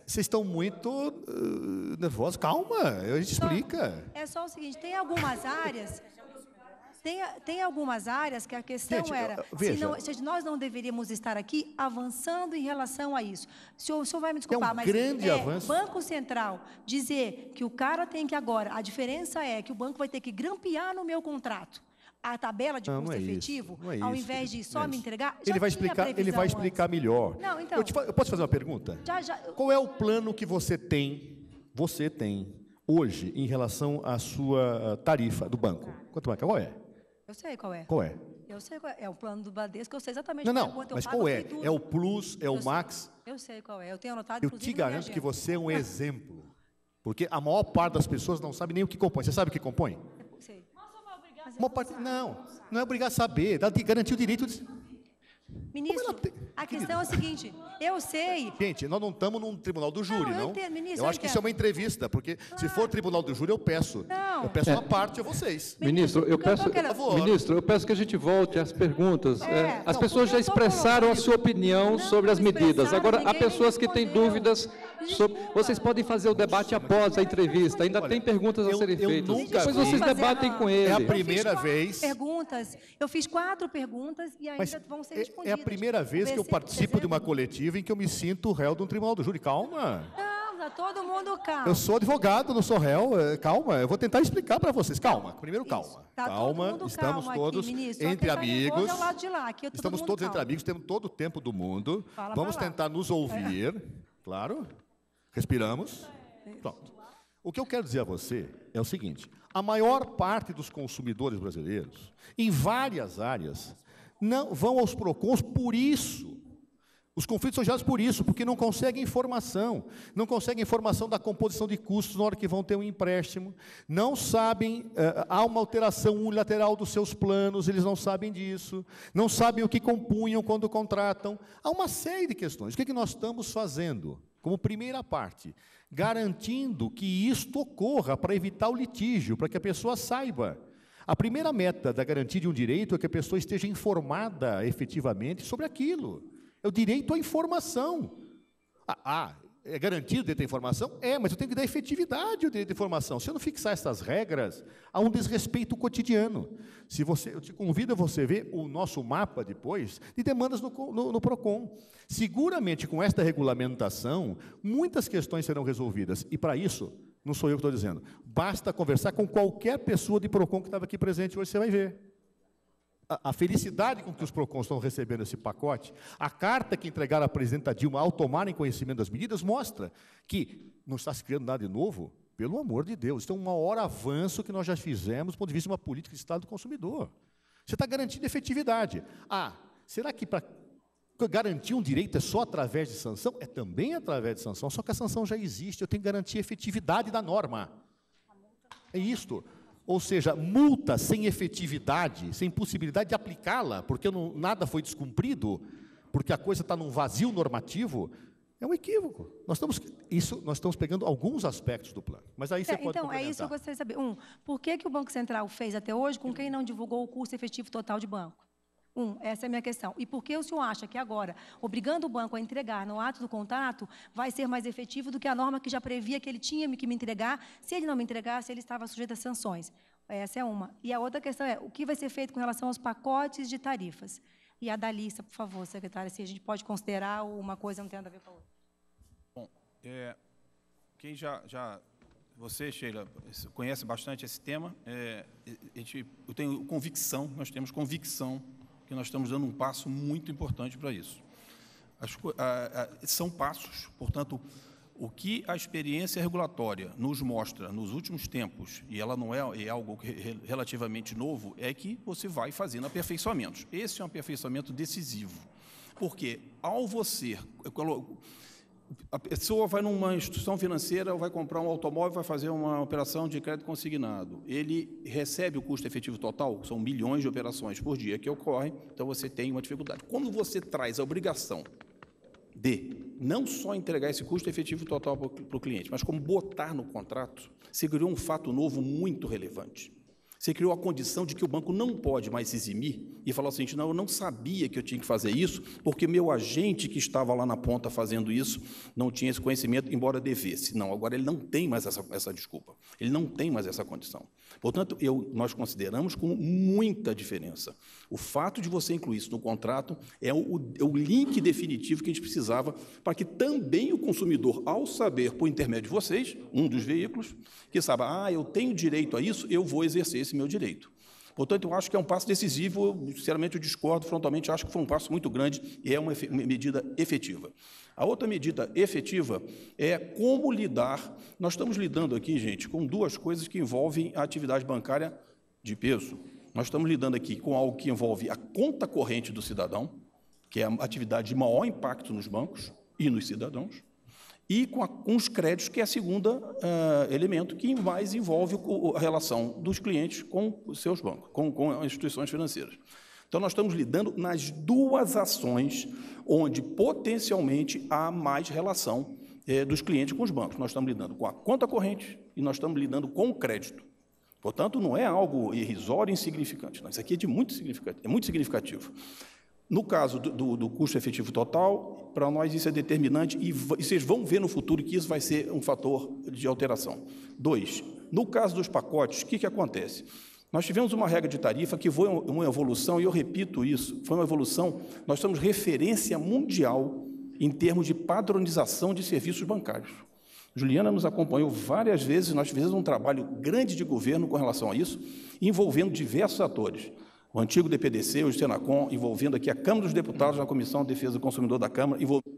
Vocês estão muito uh, nervosos. Calma, a gente explica. É só o seguinte: tem algumas áreas tem, tem algumas áreas que a questão Gente, era se, não, se, nós não deveríamos estar aqui avançando em relação a isso. O senhor, o senhor vai me desculpar, é um mas grande é, avanço. Banco Central dizer que o cara tem que agora, a diferença é que o banco vai ter que grampear no meu contrato a tabela de não, custo é não é efetivo, isso, é ao isso, invés de só é me entregar, ele vai explicar, ele vai explicar antes. melhor. Não, então, eu, te, eu, posso fazer uma pergunta? Já, já, Qual é o plano que você tem, você tem hoje em relação à sua eh, tarifa do banco? Quanto mais Qual é? Eu sei qual é. Qual é? Eu sei qual é. É o plano do Bradesco, eu sei exatamente não, não, é. Não, Mas qual é? É o Plus, é eu o Max? Sei, eu sei qual é. Eu tenho anotado, Eu te garanto que você é um exemplo. Porque a maior parte das pessoas não sabe nem o que compõe. Você sabe o que compõe? Sei. Uma parte, não, não é obrigado a saber. Dá garantir o direito de... Ministro, tem... Ah, a questão é a seguinte, eu sei. Gente, nós não estamos num tribunal do júri, não. Eu, não. Entendo, ministro, eu acho que isso é uma entrevista, porque claro. se ah. for tribunal do júri, eu peço. Não. Eu peço é. uma parte a vocês. Ministro, eu peço. Eu quero... Ministro, eu peço que a gente volte às perguntas. É. é as não, pessoas já expressaram a sua opinião sobre as medidas. Agora, há pessoas que têm dúvidas. Sobre, vocês podem fazer o debate após a entrevista. Ainda Olha, tem perguntas a serem eu, eu feitas. Nunca Depois vocês debatem com ele. É a primeira vez. Perguntas. Eu fiz quatro perguntas e ainda Mas vão ser respondidas. É, é a primeira vez que eu participo de uma coletiva em que eu me sinto réu de um tribunal do júri. Calma. Calma, tá todo mundo calma. Eu sou advogado, não sou réu. É, calma, eu vou tentar explicar para vocês. Calma, primeiro calma. Tá calma, todo estamos calma todos aqui, ministro, entre tá é amigos. Lá, estamos todos calma. entre amigos, temos todo o tempo do mundo. Fala Vamos tentar nos ouvir. É. Claro. Respiramos. Pronto. O que eu quero dizer a você é o seguinte: a maior parte dos consumidores brasileiros, em várias áreas, não vão aos PROCONs por isso. Os conflitos são gerados por isso, porque não conseguem informação, não conseguem informação da composição de custos na hora que vão ter um empréstimo, não sabem, eh, há uma alteração unilateral dos seus planos, eles não sabem disso, não sabem o que compunham quando contratam. Há uma série de questões. O que, é que nós estamos fazendo? como primeira parte, garantindo que isto ocorra para evitar o litígio, para que a pessoa saiba. A primeira meta da garantia de um direito é que a pessoa esteja informada efetivamente sobre aquilo. É o direito à informação. Ah, ah é garantido o direito à informação? É, mas eu tenho que dar efetividade ao direito à informação. Se eu não fixar essas regras, há um desrespeito cotidiano. Se você, eu te convido a você ver o nosso mapa depois de demandas no, no, no PROCON. Seguramente, com esta regulamentação, muitas questões serão resolvidas. E para isso, não sou eu que estou dizendo. Basta conversar com qualquer pessoa de PROCON que estava aqui presente hoje, você vai ver a felicidade com que os PROCONs estão recebendo esse pacote, a carta que entregaram à presidenta Dilma ao tomarem conhecimento das medidas, mostra que não está se criando nada de novo, pelo amor de Deus. Então, é um maior avanço que nós já fizemos do ponto de vista de uma política de Estado do consumidor. Você está garantindo efetividade. Ah, será que para garantir um direito é só através de sanção? É também através de sanção, só que a sanção já existe, eu tenho que garantir a efetividade da norma. É isto ou seja, multa sem efetividade, sem possibilidade de aplicá-la, porque não, nada foi descumprido, porque a coisa está num vazio normativo, é um equívoco. Nós estamos, isso, nós estamos pegando alguns aspectos do plano. Mas aí você é, pode Então, é isso que eu gostaria de saber. Um, por que, que o Banco Central fez até hoje com quem não divulgou o custo efetivo total de banco? Um, essa é a minha questão. E por que o senhor acha que agora, obrigando o banco a entregar no ato do contato, vai ser mais efetivo do que a norma que já previa que ele tinha que me entregar? Se ele não me entregasse, ele estava sujeito a sanções. Essa é uma. E a outra questão é, o que vai ser feito com relação aos pacotes de tarifas? E a da lista, por favor, secretária, se a gente pode considerar uma coisa não tem nada a ver com a outra. Bom, é, quem já, já você, Sheila, conhece bastante esse tema. É, gente, eu tenho convicção, nós temos convicção que nós estamos dando um passo muito importante para isso. As, a, a, são passos, portanto, o que a experiência regulatória nos mostra nos últimos tempos, e ela não é, é algo relativamente novo, é que você vai fazendo aperfeiçoamentos. Esse é um aperfeiçoamento decisivo. Porque ao você a pessoa vai numa instituição financeira, vai comprar um automóvel, vai fazer uma operação de crédito consignado. Ele recebe o custo efetivo total, são milhões de operações por dia que ocorrem, então você tem uma dificuldade. Quando você traz a obrigação de não só entregar esse custo efetivo total para o cliente, mas como botar no contrato, se criou um fato novo muito relevante. Você criou a condição de que o banco não pode mais se eximir e falar: assim: não, eu não sabia que eu tinha que fazer isso, porque meu agente que estava lá na ponta fazendo isso não tinha esse conhecimento, embora devesse. Não, agora ele não tem mais essa, essa desculpa, ele não tem mais essa condição. Portanto, eu, nós consideramos com muita diferença. O fato de você incluir isso no contrato é o, é o link definitivo que a gente precisava para que também o consumidor, ao saber, por intermédio de vocês, um dos veículos, que saiba, ah, eu tenho direito a isso, eu vou exercer esse meu direito. Portanto, eu acho que é um passo decisivo, sinceramente eu discordo frontalmente, acho que foi um passo muito grande e é uma, uma medida efetiva. A outra medida efetiva é como lidar, nós estamos lidando aqui, gente, com duas coisas que envolvem a atividade bancária de peso. Nós estamos lidando aqui com algo que envolve a conta corrente do cidadão, que é a atividade de maior impacto nos bancos e nos cidadãos, e com, a, com os créditos, que é o segundo uh, ah, elemento que mais envolve o, a relação dos clientes com os seus bancos, com, com as instituições financeiras. Então, nós estamos lidando nas duas ações onde potencialmente há mais relação eh, dos clientes com os bancos. Nós estamos lidando com a conta corrente e nós estamos lidando com o crédito. Portanto, não é algo irrisório e insignificante. Não, isso aqui é, de muito significativo, é muito significativo. No caso do, do custo efetivo total, para nós isso é determinante e, e vocês vão ver no futuro que isso vai ser um fator de alteração. Dois, no caso dos pacotes, o que, que acontece? Nós tivemos uma regra de tarifa que foi uma evolução, e eu repito isso, foi uma evolução, nós somos referência mundial em termos de padronização de serviços bancários. Juliana nos acompanhou várias vezes, nós fizemos um trabalho grande de governo com relação a isso, envolvendo diversos atores. O antigo DPDC, o Senacom, envolvendo aqui a Câmara dos Deputados na Comissão de Defesa do Consumidor da Câmara, envolvendo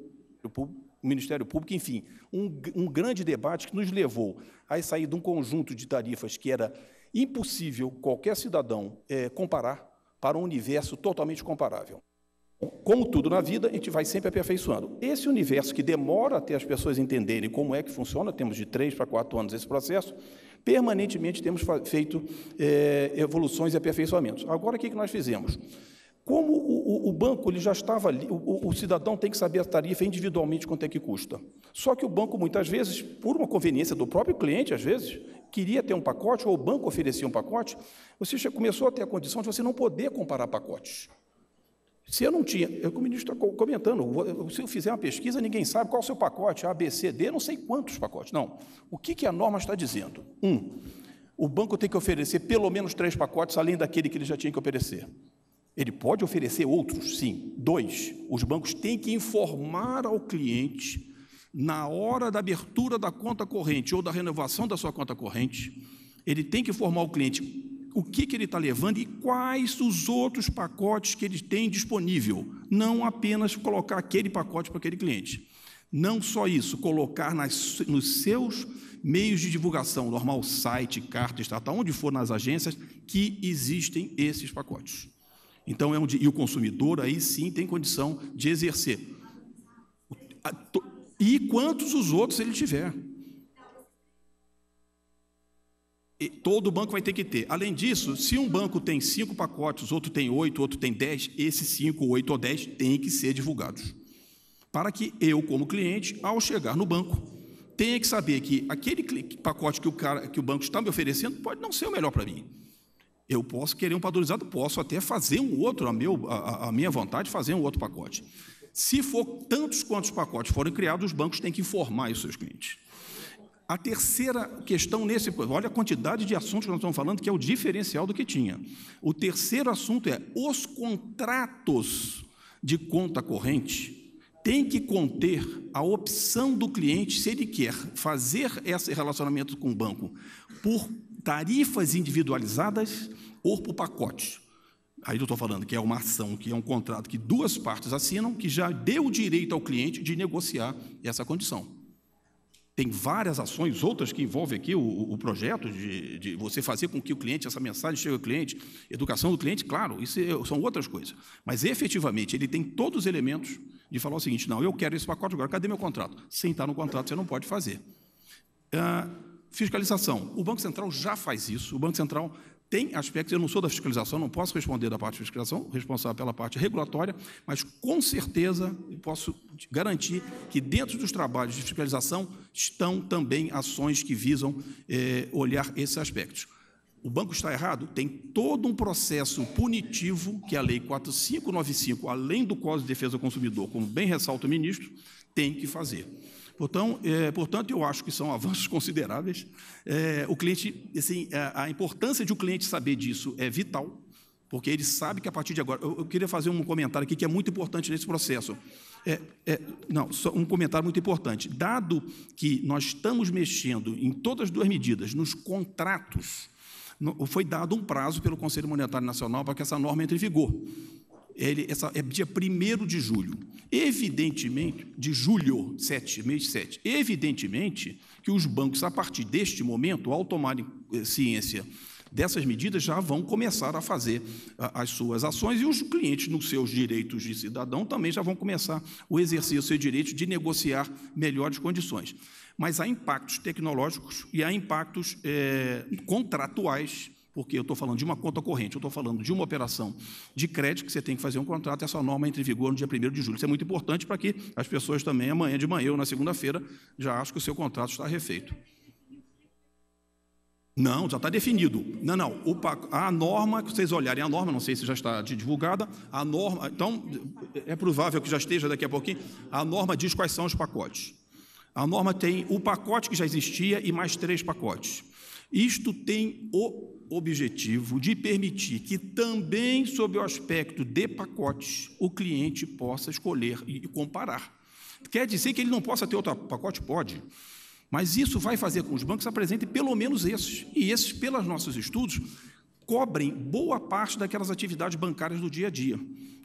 o Ministério Público, enfim, um, um grande debate que nos levou a sair de um conjunto de tarifas que era impossível qualquer cidadão é, comparar para um universo totalmente comparável. Como tudo na vida, a gente vai sempre aperfeiçoando. Esse universo que demora até as pessoas entenderem como é que funciona, temos de três para quatro anos esse processo, permanentemente temos feito é, evoluções e aperfeiçoamentos. Agora, o que, que nós fizemos? Como o, o, o, banco ele já estava ali, o, o, cidadão tem que saber a tarifa individualmente quanto é que custa. Só que o banco, muitas vezes, por uma conveniência do próprio cliente, às vezes, queria ter um pacote, ou o banco oferecia um pacote, você começou a ter a condição de você não poder comparar pacotes. Se eu não tinha, eu, o ministro está comentando, se eu fizer uma pesquisa, ninguém sabe qual é o seu pacote, A, B, C, D, não sei quantos pacotes. Não. O que, que a norma está dizendo? Um, o banco tem que oferecer pelo menos três pacotes, além daquele que ele já tinha que oferecer. Ele pode oferecer outros, sim. Dois, os bancos têm que informar ao cliente, na hora da abertura da conta corrente ou da renovação da sua conta corrente, ele tem que informar o cliente o que, que ele está levando e quais os outros pacotes que ele tem disponível. Não apenas colocar aquele pacote para aquele cliente. Não só isso, colocar nas, nos seus meios de divulgação, normal site, carta estatal, onde for nas agências, que existem esses pacotes. Então é onde e o consumidor aí sim tem condição de exercer. E quantos os outros ele tiver. todo banco vai ter que ter. Além disso, se um banco tem cinco pacotes, outro tem oito, outro tem dez, esses cinco, oito ou dez têm que ser divulgados. Para que eu, como cliente, ao chegar no banco, tenha que saber que aquele pacote que o, cara, que o banco está me oferecendo pode não ser o melhor para mim. Eu posso querer um padronizado, posso até fazer um outro, a, meu, a, a minha vontade, fazer um outro pacote. Se for tantos quantos pacotes forem criados, os bancos têm que informar os seus clientes. A terceira questão nesse, olha a quantidade de assuntos que nós estamos falando, que é o diferencial do que tinha. O terceiro assunto é os contratos de conta corrente têm que conter a opção do cliente se ele quer fazer esse relacionamento com o banco por tarifas individualizadas ou por pacotes. Aí eu estou falando que é uma ação, que é um contrato que duas partes assinam, que já deu o direito ao cliente de negociar essa condição. Tem várias ações, outras que envolvem aqui o, o projeto de, de, você fazer com que o cliente, essa mensagem chegue ao cliente, educação do cliente, claro, isso é, são outras coisas. Mas efetivamente ele tem todos os elementos de falar o seguinte: não, eu quero esse pacote agora, cadê meu contrato? Sem estar no contrato você não pode fazer. Ah, fiscalização. O Banco Central já faz isso, o Banco Central tem aspectos, eu não sou da fiscalização, não posso responder da parte de fiscalização, responsável pela parte regulatória, mas com certeza posso garantir que dentro dos trabalhos de fiscalização estão também ações que visam eh, olhar esses aspectos. O banco está errado? Tem todo um processo punitivo que a Lei 4595, além do Código de Defesa do Consumidor, como bem ressalta o ministro, tem que fazer. Portanto, é, portanto, eu acho que são avanços consideráveis. É, o cliente, assim, é, a, importância de o um cliente saber disso é vital, porque ele sabe que a partir de agora. Eu, eu queria fazer um comentário aqui que é muito importante nesse processo. É, é, não, um comentário muito importante. Dado que nós estamos mexendo em todas as duas medidas, nos contratos, foi dado um prazo pelo Conselho Monetário Nacional para que essa norma entre em vigor ele, essa, é dia 1 de julho. Evidentemente, de julho, 7, mês 7. Evidentemente que os bancos, a partir deste momento, ao tomarem eh, ciência dessas medidas, já vão começar a fazer as suas ações e os clientes, nos seus direitos de cidadão, também já vão começar o exercer o seu direito de negociar melhores condições. Mas há impactos tecnológicos e há impactos é, contratuais porque eu estou falando de uma conta corrente, eu estou falando de uma operação de crédito que você tem que fazer um contrato, essa norma entra em vigor no dia 1 de julho. Isso é muito importante para que as pessoas também, amanhã de manhã ou na segunda-feira, já achem que o seu contrato está refeito. Não, já está definido. Não, não. O, a norma, que vocês olharem a norma, não sei se já está divulgada, a norma. Então, é provável que já esteja daqui a pouquinho. A norma diz quais são os pacotes. A norma tem o pacote que já existia e mais três pacotes. Isto tem o objetivo de permitir que também, sob o aspecto de pacotes, o cliente possa escolher e comparar. Quer dizer que ele não possa ter outro pacote? Pode. Mas isso vai fazer com que os bancos apresentem pelo menos esses. E esses, pelos nossos estudos, cobrem boa parte daquelas atividades bancárias do dia a dia.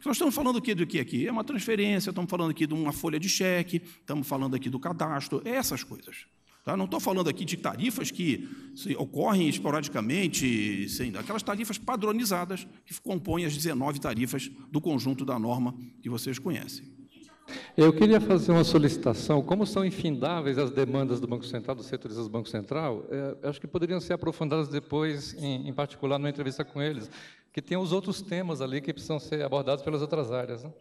Nós estamos falando aqui do que aqui? É uma transferência, estamos falando aqui de uma folha de cheque, estamos falando aqui do cadastro, essas coisas. Tá? Não estou falando aqui de tarifas que ocorrem esporadicamente, sem, aquelas tarifas padronizadas que compõem as 19 tarifas do conjunto da norma que vocês conhecem. Eu queria fazer uma solicitação. Como são infindáveis as demandas do Banco Central, dos setores do Banco Central, é, acho que poderiam ser aprofundadas depois, em, em, particular, numa entrevista com eles, que tem os outros temas ali que precisam ser abordados pelas outras áreas. Né?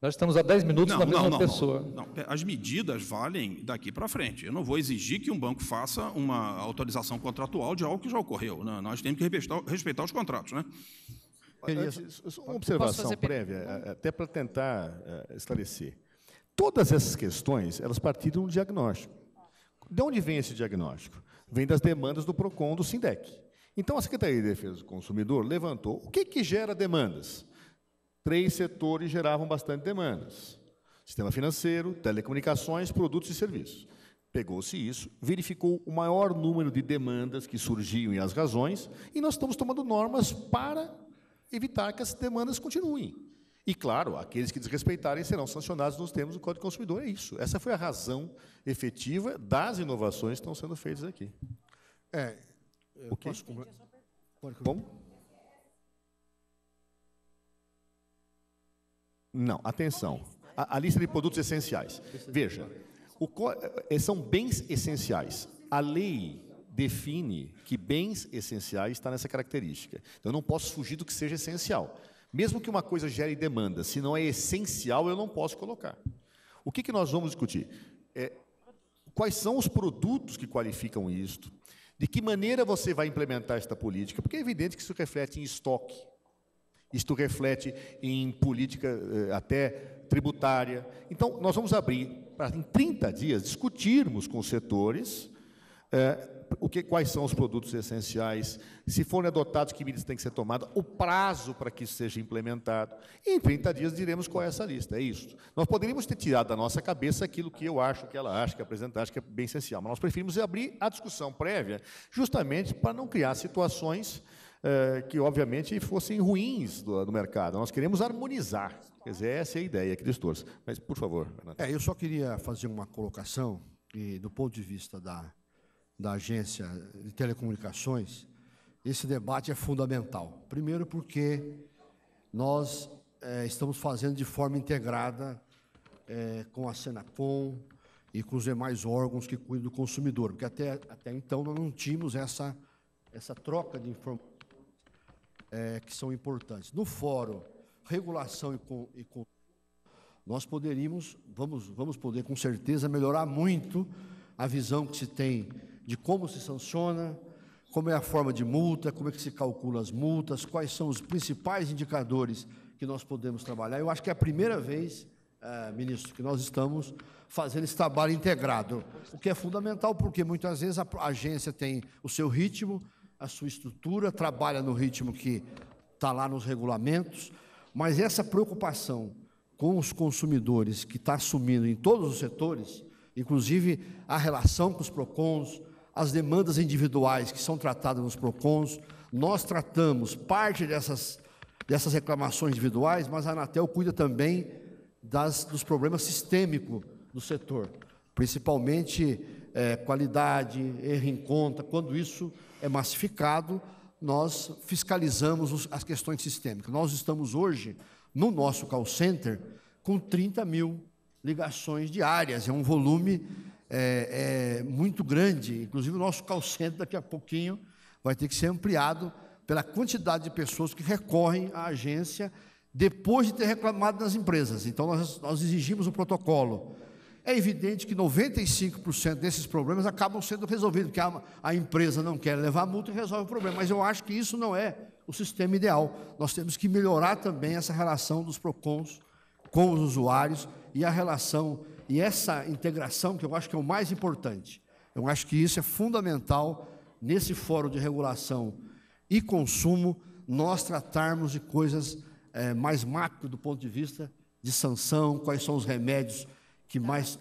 Nós estamos a 10 minutos não, da mesma não, não, pessoa. Não, As medidas valem daqui para frente. Eu não vou exigir que um banco faça uma autorização contratual de algo que já ocorreu. Né? nós temos que respeitar, respeitar os contratos, né? Antes, uma observação prévia, é, até para tentar é, esclarecer. Todas essas questões, elas partiram do diagnóstico. De onde vem esse diagnóstico? Vem das demandas do PROCON, do SINDEC. Então, a Secretaria de Defesa do Consumidor levantou o que, que gera demandas três setores geravam bastante demandas: sistema financeiro, telecomunicações, produtos e serviços. Pegou-se isso, verificou o maior número de demandas que surgiam e as razões, e nós estamos tomando normas para evitar que as demandas continuem. E, claro, aqueles que desrespeitarem serão sancionados nos termos do Código do Consumidor. É isso. Essa foi a razão efetiva das inovações que estão sendo feitas aqui. É, eu okay. posso... Pode... Como? Não, atenção. A, a lista de produtos essenciais. Veja, o, eh, são bens essenciais. A lei define que bens essenciais está nessa característica. Então, eu não posso fugir do que seja essencial. Mesmo que uma coisa gere demanda, se não é essencial, eu não posso colocar. O que, que nós vamos discutir? É, quais são os produtos que qualificam isto? De que maneira você vai implementar esta política? Porque é evidente que isso reflete em estoque, isto reflete em política eh, até tributária. Então, nós vamos abrir para em 30 dias discutirmos com os setores é, o que, quais são os produtos essenciais, se forem adotados, que medidas têm que ser tomadas, o prazo para que isso seja implementado. E em 30 dias diremos qual é essa lista, é isso. Nós poderíamos ter tirado da nossa cabeça aquilo que eu acho, que ela acha, que a presidente acha que é bem essencial, mas nós preferimos abrir a discussão prévia, justamente para não criar situações é, que obviamente fossem ruins do, do, mercado. Nós queremos harmonizar. Quer dizer, essa é a ideia que distorce. Mas, por favor, Renato. É, eu só queria fazer uma colocação e, do ponto de vista da, da agência de telecomunicações, esse debate é fundamental. Primeiro, porque nós é, estamos fazendo de forma integrada é, com a Senacom e com os demais órgãos que cuidam do consumidor, porque até, até então nós não tínhamos essa, essa troca de informações é, que são importantes. No fórum, regulação e, com, e com, nós poderíamos, vamos, vamos poder com certeza melhorar muito a visão que se tem de como se sanciona, como é a forma de multa, como é que se calcula as multas, quais são os principais indicadores que nós podemos trabalhar. Eu acho que é a primeira vez, é, ministro, que nós estamos fazendo esse trabalho integrado, o que é fundamental porque muitas vezes a agência tem o seu ritmo, a sua estrutura, trabalha no ritmo que está lá nos regulamentos, mas essa preocupação com os consumidores que está assumindo em todos os setores, inclusive a relação com os PROCONs, as demandas individuais que são tratadas nos PROCONs, nós tratamos parte dessas, dessas reclamações individuais, mas a Anatel cuida também das, dos problemas sistêmicos do setor, principalmente é, qualidade, erro em conta, quando isso é massificado, nós fiscalizamos as questões sistêmicas. Nós estamos hoje, no nosso call center, com 30 mil ligações diárias, é um volume é, é, muito grande. Inclusive, o nosso call center, daqui a pouquinho, vai ter que ser ampliado pela quantidade de pessoas que recorrem à agência depois de ter reclamado nas empresas. Então, nós, nós exigimos um protocolo é evidente que 95% desses problemas acabam sendo resolvidos, porque a, a, empresa não quer levar a multa e resolve o problema. Mas eu acho que isso não é o sistema ideal. Nós temos que melhorar também essa relação dos PROCONs com os usuários e a relação e essa integração que eu acho que é o mais importante. Eu acho que isso é fundamental nesse fórum de regulação e consumo nós tratarmos de coisas é, mais macro do ponto de vista de sanção, quais são os remédios que mais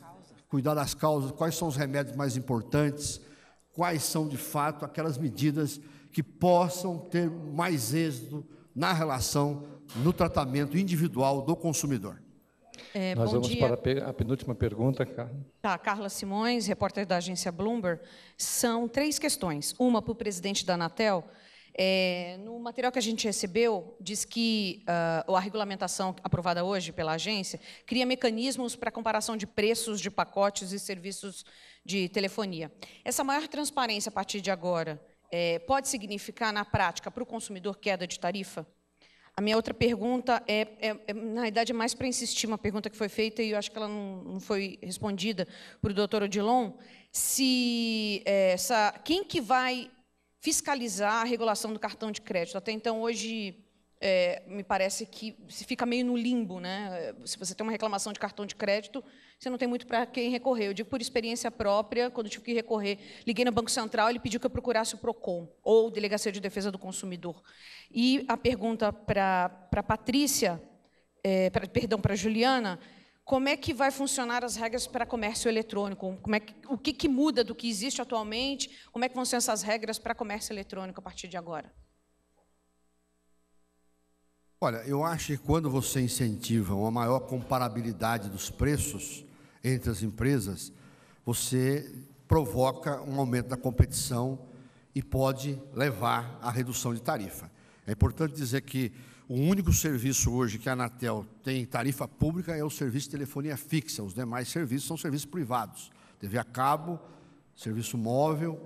cuidar das causas, quais são os remédios mais importantes, quais são de fato aquelas medidas que possam ter mais êxito na relação, no tratamento individual do consumidor. É, Nós vamos dia. para a penúltima pergunta, Carla. Tá, Carla Simões, repórter da agência Bloomberg. São três questões. Uma para o presidente da Anatel é, no material que a gente recebeu, diz que uh, a regulamentação aprovada hoje pela agência cria mecanismos para comparação de preços de pacotes e serviços de telefonia. Essa maior transparência a partir de agora é, pode significar, na prática, para o consumidor, queda de tarifa? A minha outra pergunta é, é, é na realidade, é mais para insistir, uma pergunta que foi feita e eu acho que ela não, não foi respondida para o doutor Odilon, se é, essa, quem que vai fiscalizar a regulação do cartão de crédito. Até então, hoje, é, me parece que se fica meio no limbo. Né? Se você tem uma reclamação de cartão de crédito, você não tem muito para quem recorrer. Eu digo por experiência própria, quando tive que recorrer, liguei no Banco Central, ele pediu que eu procurasse o PROCON, ou Delegacia de Defesa do Consumidor. E a pergunta para a Patrícia, é, pra, perdão, para a Juliana, como é que vai funcionar as regras para comércio eletrônico? Como é que, o que, que muda do que existe atualmente? Como é que vão ser essas regras para comércio eletrônico a partir de agora? Olha, eu acho que quando você incentiva uma maior comparabilidade dos preços entre as empresas, você provoca um aumento da competição e pode levar à redução de tarifa. É importante dizer que o único serviço hoje que a Anatel tem tarifa pública é o serviço de telefonia fixa. Os demais serviços são serviços privados. TV a cabo, serviço móvel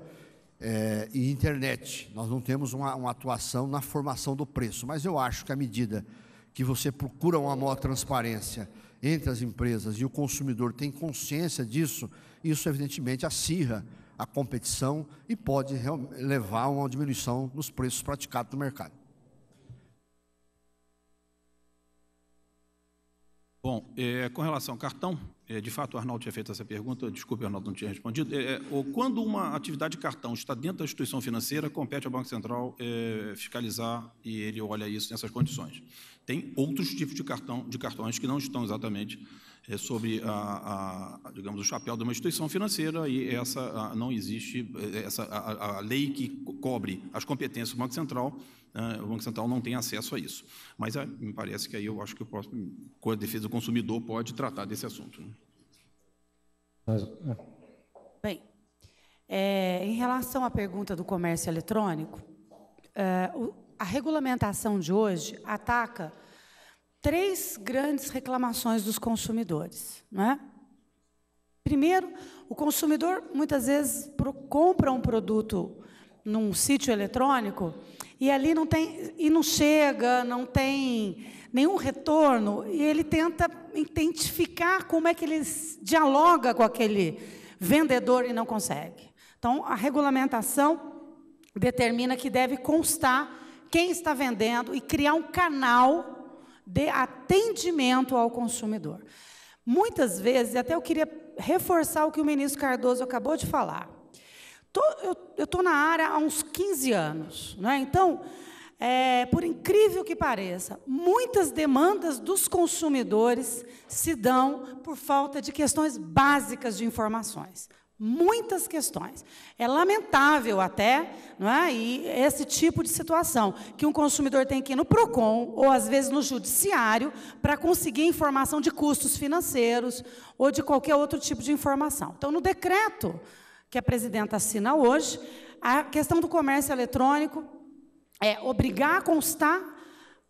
é, e internet. Nós não temos uma, uma atuação na formação do preço, mas eu acho que à medida que você procura uma maior transparência entre as empresas e o consumidor tem consciência disso, isso evidentemente acirra a competição e pode levar a uma diminuição nos preços praticados no mercado. Bom, é, com relação ao cartão, é, de fato o Arnaldo tinha feito essa pergunta, desculpe, Arnaldo, não tinha respondido. É, é ou quando uma atividade de cartão está dentro da instituição financeira, compete ao Banco Central é, fiscalizar e ele olha isso nessas condições. Tem outros tipos de, cartão, de cartões que não estão exatamente é, sobre, a, a, digamos, o chapéu de uma instituição financeira e essa a, não existe, é, essa, a, a lei que cobre as competências do Banco Central né, o Banco Central não tem acesso a isso. Mas é, me parece que aí eu acho que a defesa do consumidor pode tratar desse assunto. Né. É. Bem, é, em relação à pergunta do comércio eletrônico, é, o, a regulamentação de hoje ataca três grandes reclamações dos consumidores. Né? Primeiro, o consumidor muitas vezes pro, compra um produto num sítio eletrônico e ali não tem e não chega, não tem nenhum retorno, e ele tenta identificar como é que ele dialoga com aquele vendedor e não consegue. Então, a regulamentação determina que deve constar quem está vendendo e criar um canal de atendimento ao consumidor. Muitas vezes, até eu queria reforçar o que o ministro Cardoso acabou de falar. Tô, eu estou na área há uns 15 anos. Né? Então, é, por incrível que pareça, muitas demandas dos consumidores se dão por falta de questões básicas de informações. Muitas questões. É lamentável até não é? e esse tipo de situação, que um consumidor tem que ir no PROCON ou, às vezes, no judiciário para conseguir informação de custos financeiros ou de qualquer outro tipo de informação. Então, no decreto, que a presidenta assina hoje, a questão do comércio eletrônico é obrigar a constar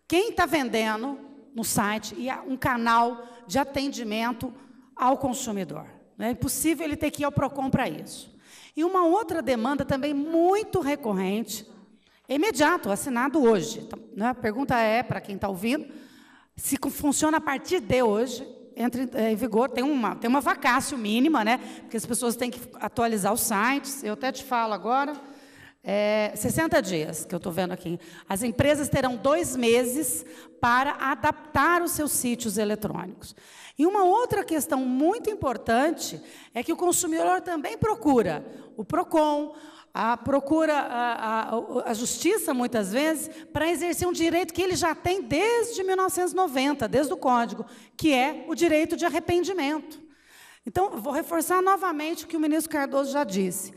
quem está vendendo no site e um canal de atendimento ao consumidor. Né? É impossível ele ter que ir ao PROCON para isso. E uma outra demanda também muito recorrente, imediato, assinado hoje. Então, né, a pergunta é para quem está ouvindo, se funciona a partir de hoje, entre eh, em vigor, tem uma, tem uma vacácio mínima, né? Porque as pessoas têm que atualizar os sites. Eu até te falo agora. É, 60 dias, que eu estou vendo aqui. As empresas terão dois meses para adaptar os seus sítios eletrônicos. E uma outra questão muito importante é que o consumidor também procura o PROCON, a, procura a, a, a justiça, muitas vezes, para exercer um direito que ele já tem desde 1990, desde o Código, que é o direito de arrependimento. Então, vou reforçar novamente o que o ministro Cardoso já disse.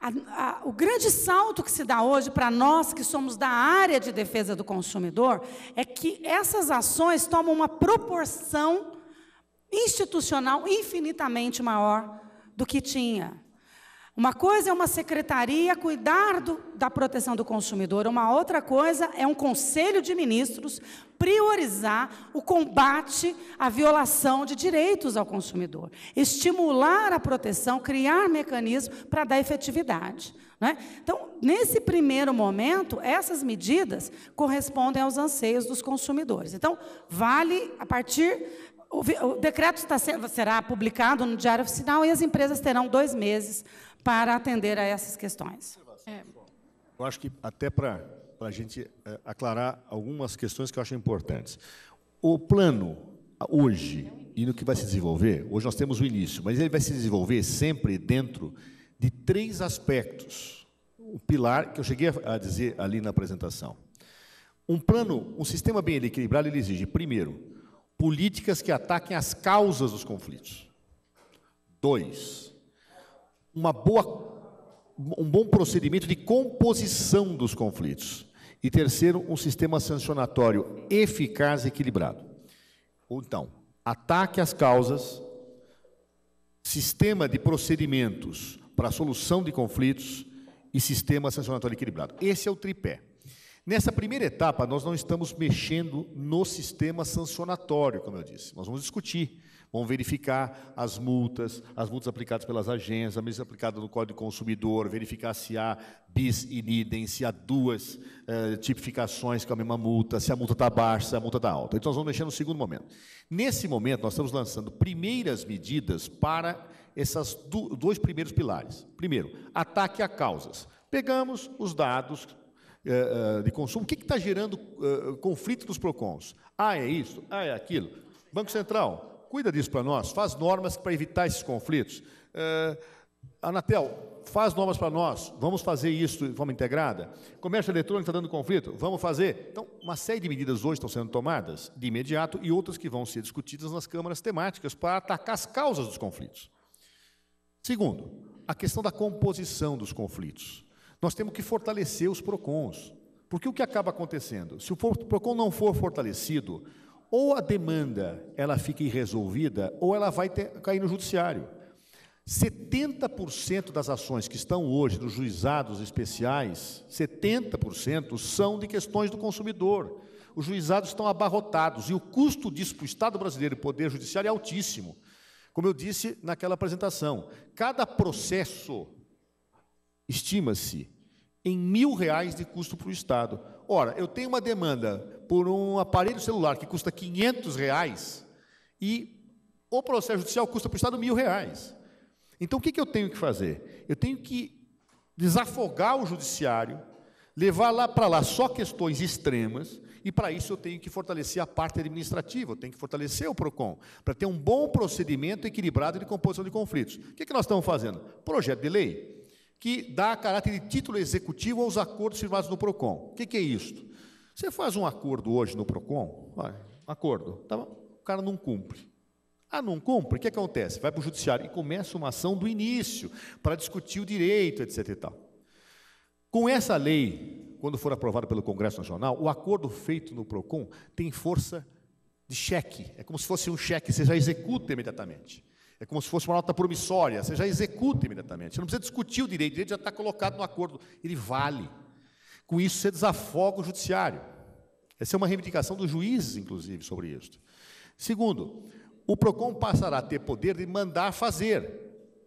A, a, o grande salto que se dá hoje para nós que somos da área de defesa do consumidor é que essas ações tomam uma proporção institucional infinitamente maior do que tinha uma coisa é uma secretaria cuidar do, da proteção do consumidor, uma outra coisa é um conselho de ministros priorizar o combate à violação de direitos ao consumidor, estimular a proteção, criar mecanismos para dar efetividade. Né? Então, nesse primeiro momento, essas medidas correspondem aos anseios dos consumidores. Então, vale, a partir o, o decreto está, será publicado no Diário Oficial e as empresas terão dois meses para atender a essas questões. É. Eu acho que até para a gente é, aclarar algumas questões que eu acho importantes. O plano hoje e no que vai se desenvolver, hoje nós temos o início, mas ele vai se desenvolver sempre dentro de três aspectos. O pilar que eu cheguei a dizer ali na apresentação. Um plano, um sistema bem equilibrado, ele exige, primeiro, políticas que ataquem as causas dos conflitos. Dois, uma boa, um bom procedimento de composição dos conflitos. E terceiro, um sistema sancionatório eficaz e equilibrado. Então, ataque às causas, sistema de procedimentos para a solução de conflitos e sistema sancionatório equilibrado. Esse é o tripé. Nessa primeira etapa, nós não estamos mexendo no sistema sancionatório, como eu disse. Nós vamos discutir, vamos verificar as multas, as multas aplicadas pelas agências, a multa aplicada no Código do Consumidor, verificar se há bis in idem, se há duas eh, tipificações com a mesma multa, se a multa está baixa, se a multa está alta. Então, nós vamos mexer no segundo momento. Nesse momento, nós estamos lançando primeiras medidas para esses do, dois primeiros pilares. Primeiro, ataque a causas. Pegamos os dados eh, eh, de consumo, o que está gerando eh, conflito dos PROCONs? Ah, é isso, ah, é aquilo. Banco Central, cuida disso para nós, faz normas para evitar esses conflitos. Anatel, faz normas para nós, vamos fazer isso de forma integrada. Comércio eletrônico está dando conflito, vamos fazer. Então, uma série de medidas hoje estão sendo tomadas de imediato e outras que vão ser discutidas nas câmaras temáticas para atacar as causas dos conflitos. Segundo, a questão da composição dos conflitos. Nós temos que fortalecer os PROCONs. Porque o que acaba acontecendo? Se o PROCON não for fortalecido, ou a demanda ela fica irresolvida, ou ela vai ter, cair no judiciário. 70% das ações que estão hoje nos juizados especiais, 70% são de questões do consumidor. Os juizados estão abarrotados e o custo disso para o Estado brasileiro e o Poder Judiciário é altíssimo. Como eu disse naquela apresentação, cada processo estima-se, em mil reais de custo para o Estado. Ora, eu tenho uma demanda por um aparelho celular que custa 500 reais e o processo judicial custa para o Estado mil reais. Então, o que, que eu tenho que fazer? Eu tenho que desafogar o judiciário, levar lá para lá só questões extremas, e para isso eu tenho que fortalecer a parte administrativa, eu tenho que fortalecer o PROCON, para ter um bom procedimento equilibrado de composição de conflitos. O que, que nós estamos fazendo? Projeto de lei que dá caráter de título executivo aos acordos firmados no PROCON. O que, que é isso? Você faz um acordo hoje no PROCON, acordo, tá o cara não cumpre. Ah, não cumpre? O que acontece? Vai para o judiciário e começa uma ação do início para discutir o direito, etc. E tal. Com essa lei, quando for aprovada pelo Congresso Nacional, o acordo feito no PROCON tem força de cheque. É como se fosse um cheque, você já executa imediatamente. É como se fosse uma nota promissória, você já executa imediatamente. Você não precisa discutir o direito, o direito já está colocado no acordo, ele vale. Com isso, você desafoga o judiciário. Essa é uma reivindicação dos juízes, inclusive, sobre isso. Segundo, o PROCON passará a ter poder de mandar fazer.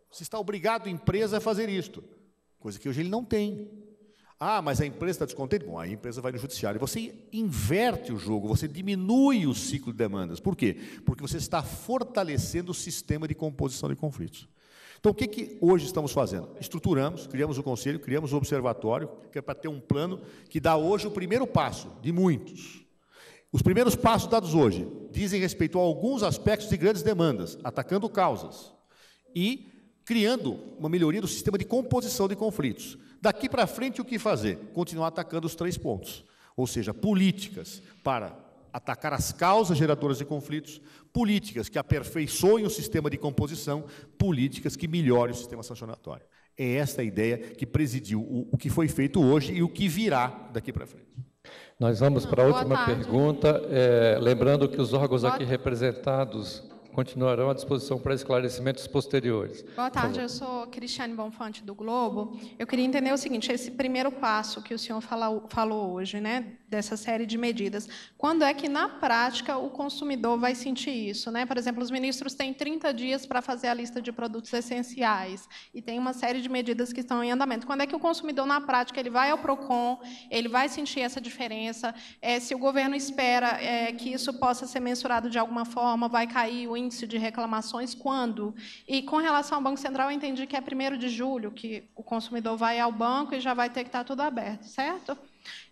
Você está obrigado, a empresa, a fazer isto, coisa que hoje ele não tem. Ah, mas a empresa está descontente? Bom, a empresa vai no judiciário. Você inverte o jogo, você diminui o ciclo de demandas. Por quê? Porque você está fortalecendo o sistema de composição de conflitos. Então, o que, que hoje estamos fazendo? Estruturamos, criamos o conselho, criamos o observatório, que é para ter um plano que dá hoje o primeiro passo de muitos. Os primeiros passos dados hoje dizem respeito a alguns aspectos de grandes demandas, atacando causas. E criando uma melhoria do sistema de composição de conflitos. Daqui para frente, o que fazer? Continuar atacando os três pontos, ou seja, políticas para atacar as causas geradoras de conflitos, políticas que aperfeiçoem o sistema de composição, políticas que melhorem o sistema sancionatório. É esta a ideia que presidiu o, o que foi feito hoje e o que virá daqui para frente. Nós vamos para a última pergunta, é, lembrando que os órgãos Boa aqui representados continuarão à disposição para esclarecimentos posteriores. Boa tarde, eu sou Cristiane Bonfante do Globo. Eu queria entender o seguinte, esse primeiro passo que o senhor fala, falou hoje, né, dessa série de medidas, quando é que na prática o consumidor vai sentir isso, né? Por exemplo, os ministros têm 30 dias para fazer a lista de produtos essenciais e tem uma série de medidas que estão em andamento. Quando é que o consumidor na prática ele vai ao Procon, ele vai sentir essa diferença? É, se o governo espera é, que isso possa ser mensurado de alguma forma, vai cair o índice de reclamações quando? E com relação ao Banco Central, eu entendi que é 1 de julho que o consumidor vai ao banco e já vai ter que estar tá tudo aberto, certo?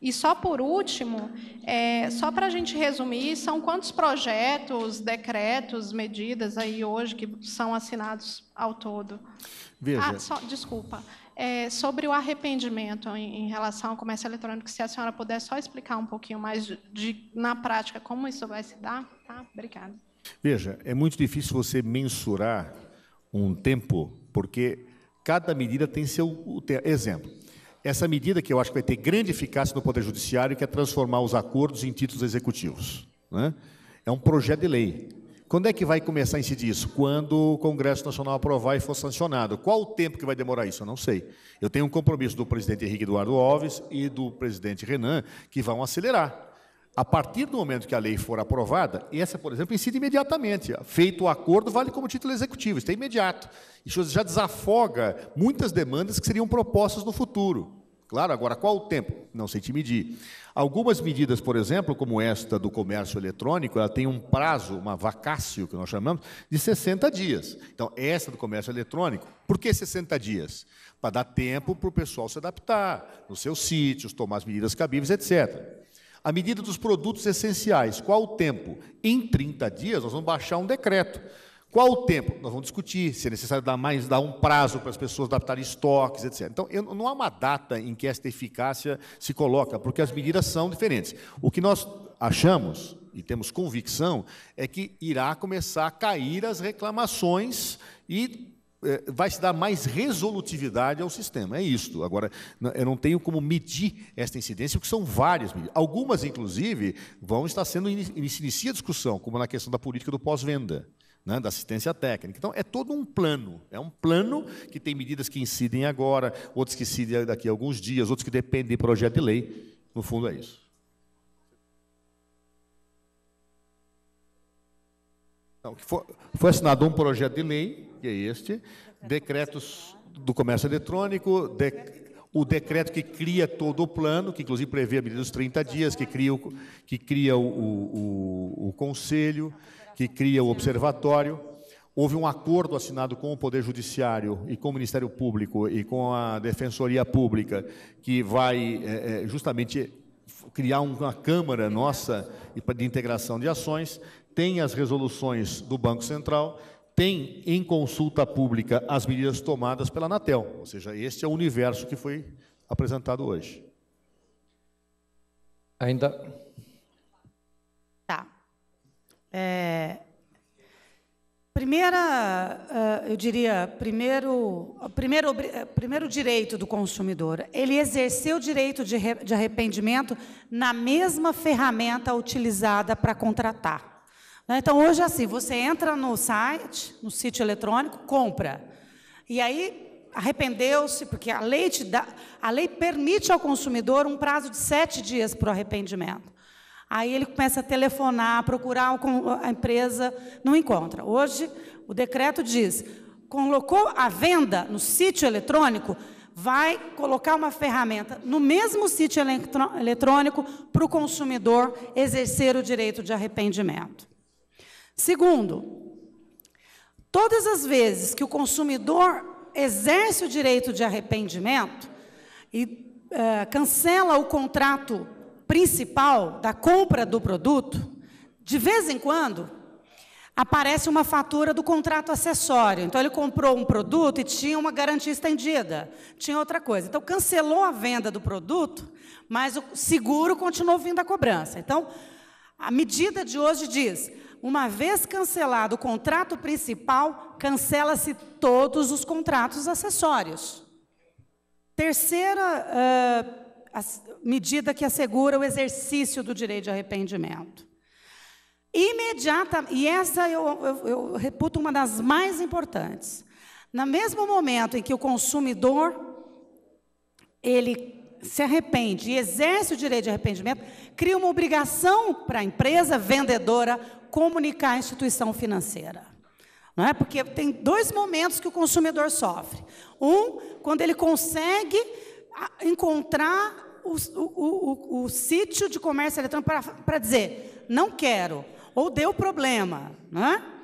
E só por último, é, só para a gente resumir, são quantos projetos, decretos, medidas aí hoje que são assinados ao todo? Veja. Ah, só, desculpa. É, sobre o arrependimento em, em, relação ao comércio eletrônico, se a senhora puder só explicar um pouquinho mais de, de na prática como isso vai se dar, tá? Obrigada. Veja, é muito difícil você mensurar um tempo, porque cada medida tem seu exemplo. Essa medida que eu acho que vai ter grande eficácia no Poder Judiciário, que é transformar os acordos em títulos executivos. Né? É um projeto de lei. Quando é que vai começar a incidir isso? Quando o Congresso Nacional aprovar e for sancionado. Qual o tempo que vai demorar isso? Eu não sei. Eu tenho um compromisso do presidente Henrique Eduardo Alves e do presidente Renan que vão acelerar. A partir do momento que a lei for aprovada, essa, por exemplo, incide imediatamente. Feito o acordo, vale como título executivo, isso é imediato. Isso já desafoga muitas demandas que seriam propostas no futuro. Claro, agora qual o tempo? Não sei te medir. Algumas medidas, por exemplo, como esta do comércio eletrônico, ela tem um prazo, uma vacácio, que nós chamamos, de 60 dias. Então, essa do comércio eletrônico, por que 60 dias? Para dar tempo para o pessoal se adaptar, nos seus sítios, tomar as medidas cabíveis, etc. A medida dos produtos essenciais, qual o tempo? Em 30 dias, nós vamos baixar um decreto. Qual o tempo? Nós vamos discutir se é necessário dar mais, dar um prazo para as pessoas adaptarem estoques, etc. Então, eu, não há uma data em que esta eficácia se coloca, porque as medidas são diferentes. O que nós achamos e temos convicção é que irá começar a cair as reclamações e é, vai se dar mais resolutividade ao sistema. É isto. Agora, eu não tenho como medir esta incidência, porque são várias medidas. Algumas, inclusive, vão estar sendo se inicia discussão, como na questão da política do pós-venda. Né, da assistência técnica. Então, é todo um plano. É um plano que tem medidas que incidem agora, outras que incidem daqui a alguns dias, outros que dependem de projeto de lei. No fundo, é isso. Não, foi, foi assinado um projeto de lei que é este, decretos do comércio eletrônico, de, o decreto que cria todo o plano, que inclusive prevê a medida dos 30 dias, que cria o, que cria o, o, o conselho, que cria o observatório. Houve um acordo assinado com o Poder Judiciário e com o Ministério Público e com a Defensoria Pública, que vai é, é justamente criar uma Câmara nossa de integração de ações, tem as resoluções do Banco Central, tem em consulta pública as medidas tomadas pela Anatel. Ou seja, este é o universo que foi apresentado hoje. Ainda. Tá. É... Primeira, é, eu diria, primeiro, primeiro, é, primeiro direito do consumidor, ele exerceu o direito de arrependimento na mesma ferramenta utilizada para contratar. Né? Então, hoje é assim: você entra no site, no sítio eletrônico, compra. E aí, arrependeu-se, porque a lei, dá, a lei permite ao consumidor um prazo de sete dias para o arrependimento. Aí ele começa a telefonar, procurar a empresa, não encontra. Hoje, o decreto diz: colocou a venda no sítio eletrônico, vai colocar uma ferramenta no mesmo sítio eletrônico para o consumidor exercer o direito de arrependimento. Segundo, todas as vezes que o consumidor exerce o direito de arrependimento e eh, cancela o contrato principal da compra do produto, de vez em quando aparece uma fatura do contrato acessório. Então, ele comprou um produto e tinha uma garantia estendida, tinha outra coisa. Então, cancelou a venda do produto, mas o seguro continuou vindo a cobrança. Então, a medida de hoje diz: uma vez cancelado o contrato principal, cancela-se todos os contratos acessórios. Terceira uh, medida que assegura o exercício do direito de arrependimento. Imediata, e essa eu, eu, eu reputo uma das mais importantes. No mesmo momento em que o consumidor ele se arrepende e exerce o direito de arrependimento, cria uma obrigação para a empresa vendedora comunicar à instituição financeira. Não é? Porque tem dois momentos que o consumidor sofre. Um, quando ele consegue ah, encontrar o, o, o, o sítio de comércio eletrônico para dizer, não quero, ou deu problema. Não é?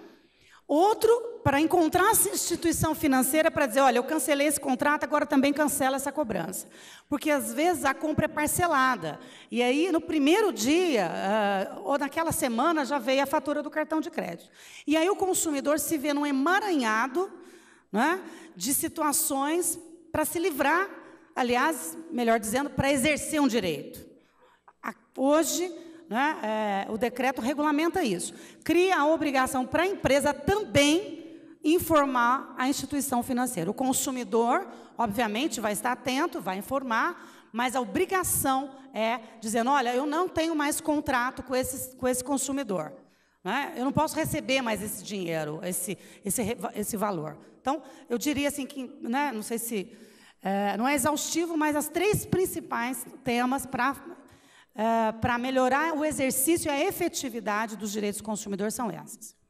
Outro, para encontrar essa instituição financeira para dizer: olha, eu cancelei esse contrato, agora também cancela essa cobrança. Porque às vezes a compra é parcelada. E aí, no primeiro dia, uh, ou naquela semana, já veio a fatura do cartão de crédito. E aí o consumidor se vê num emaranhado né, de situações para se livrar aliás, melhor dizendo, para exercer um direito. Hoje, né, é, o decreto regulamenta isso. Cria a obrigação para a empresa também informar a instituição financeira. O consumidor, obviamente, vai estar atento, vai informar, mas a obrigação é dizendo: olha, eu não tenho mais contrato com esse, com esse consumidor. Né? Eu não posso receber mais esse dinheiro, esse, esse, esse valor. Então, eu diria assim que, né, não sei se. É, não é exaustivo, mas as três principais temas para ah, para melhorar o exercício e a efetividade dos direitos do consumidor são essas.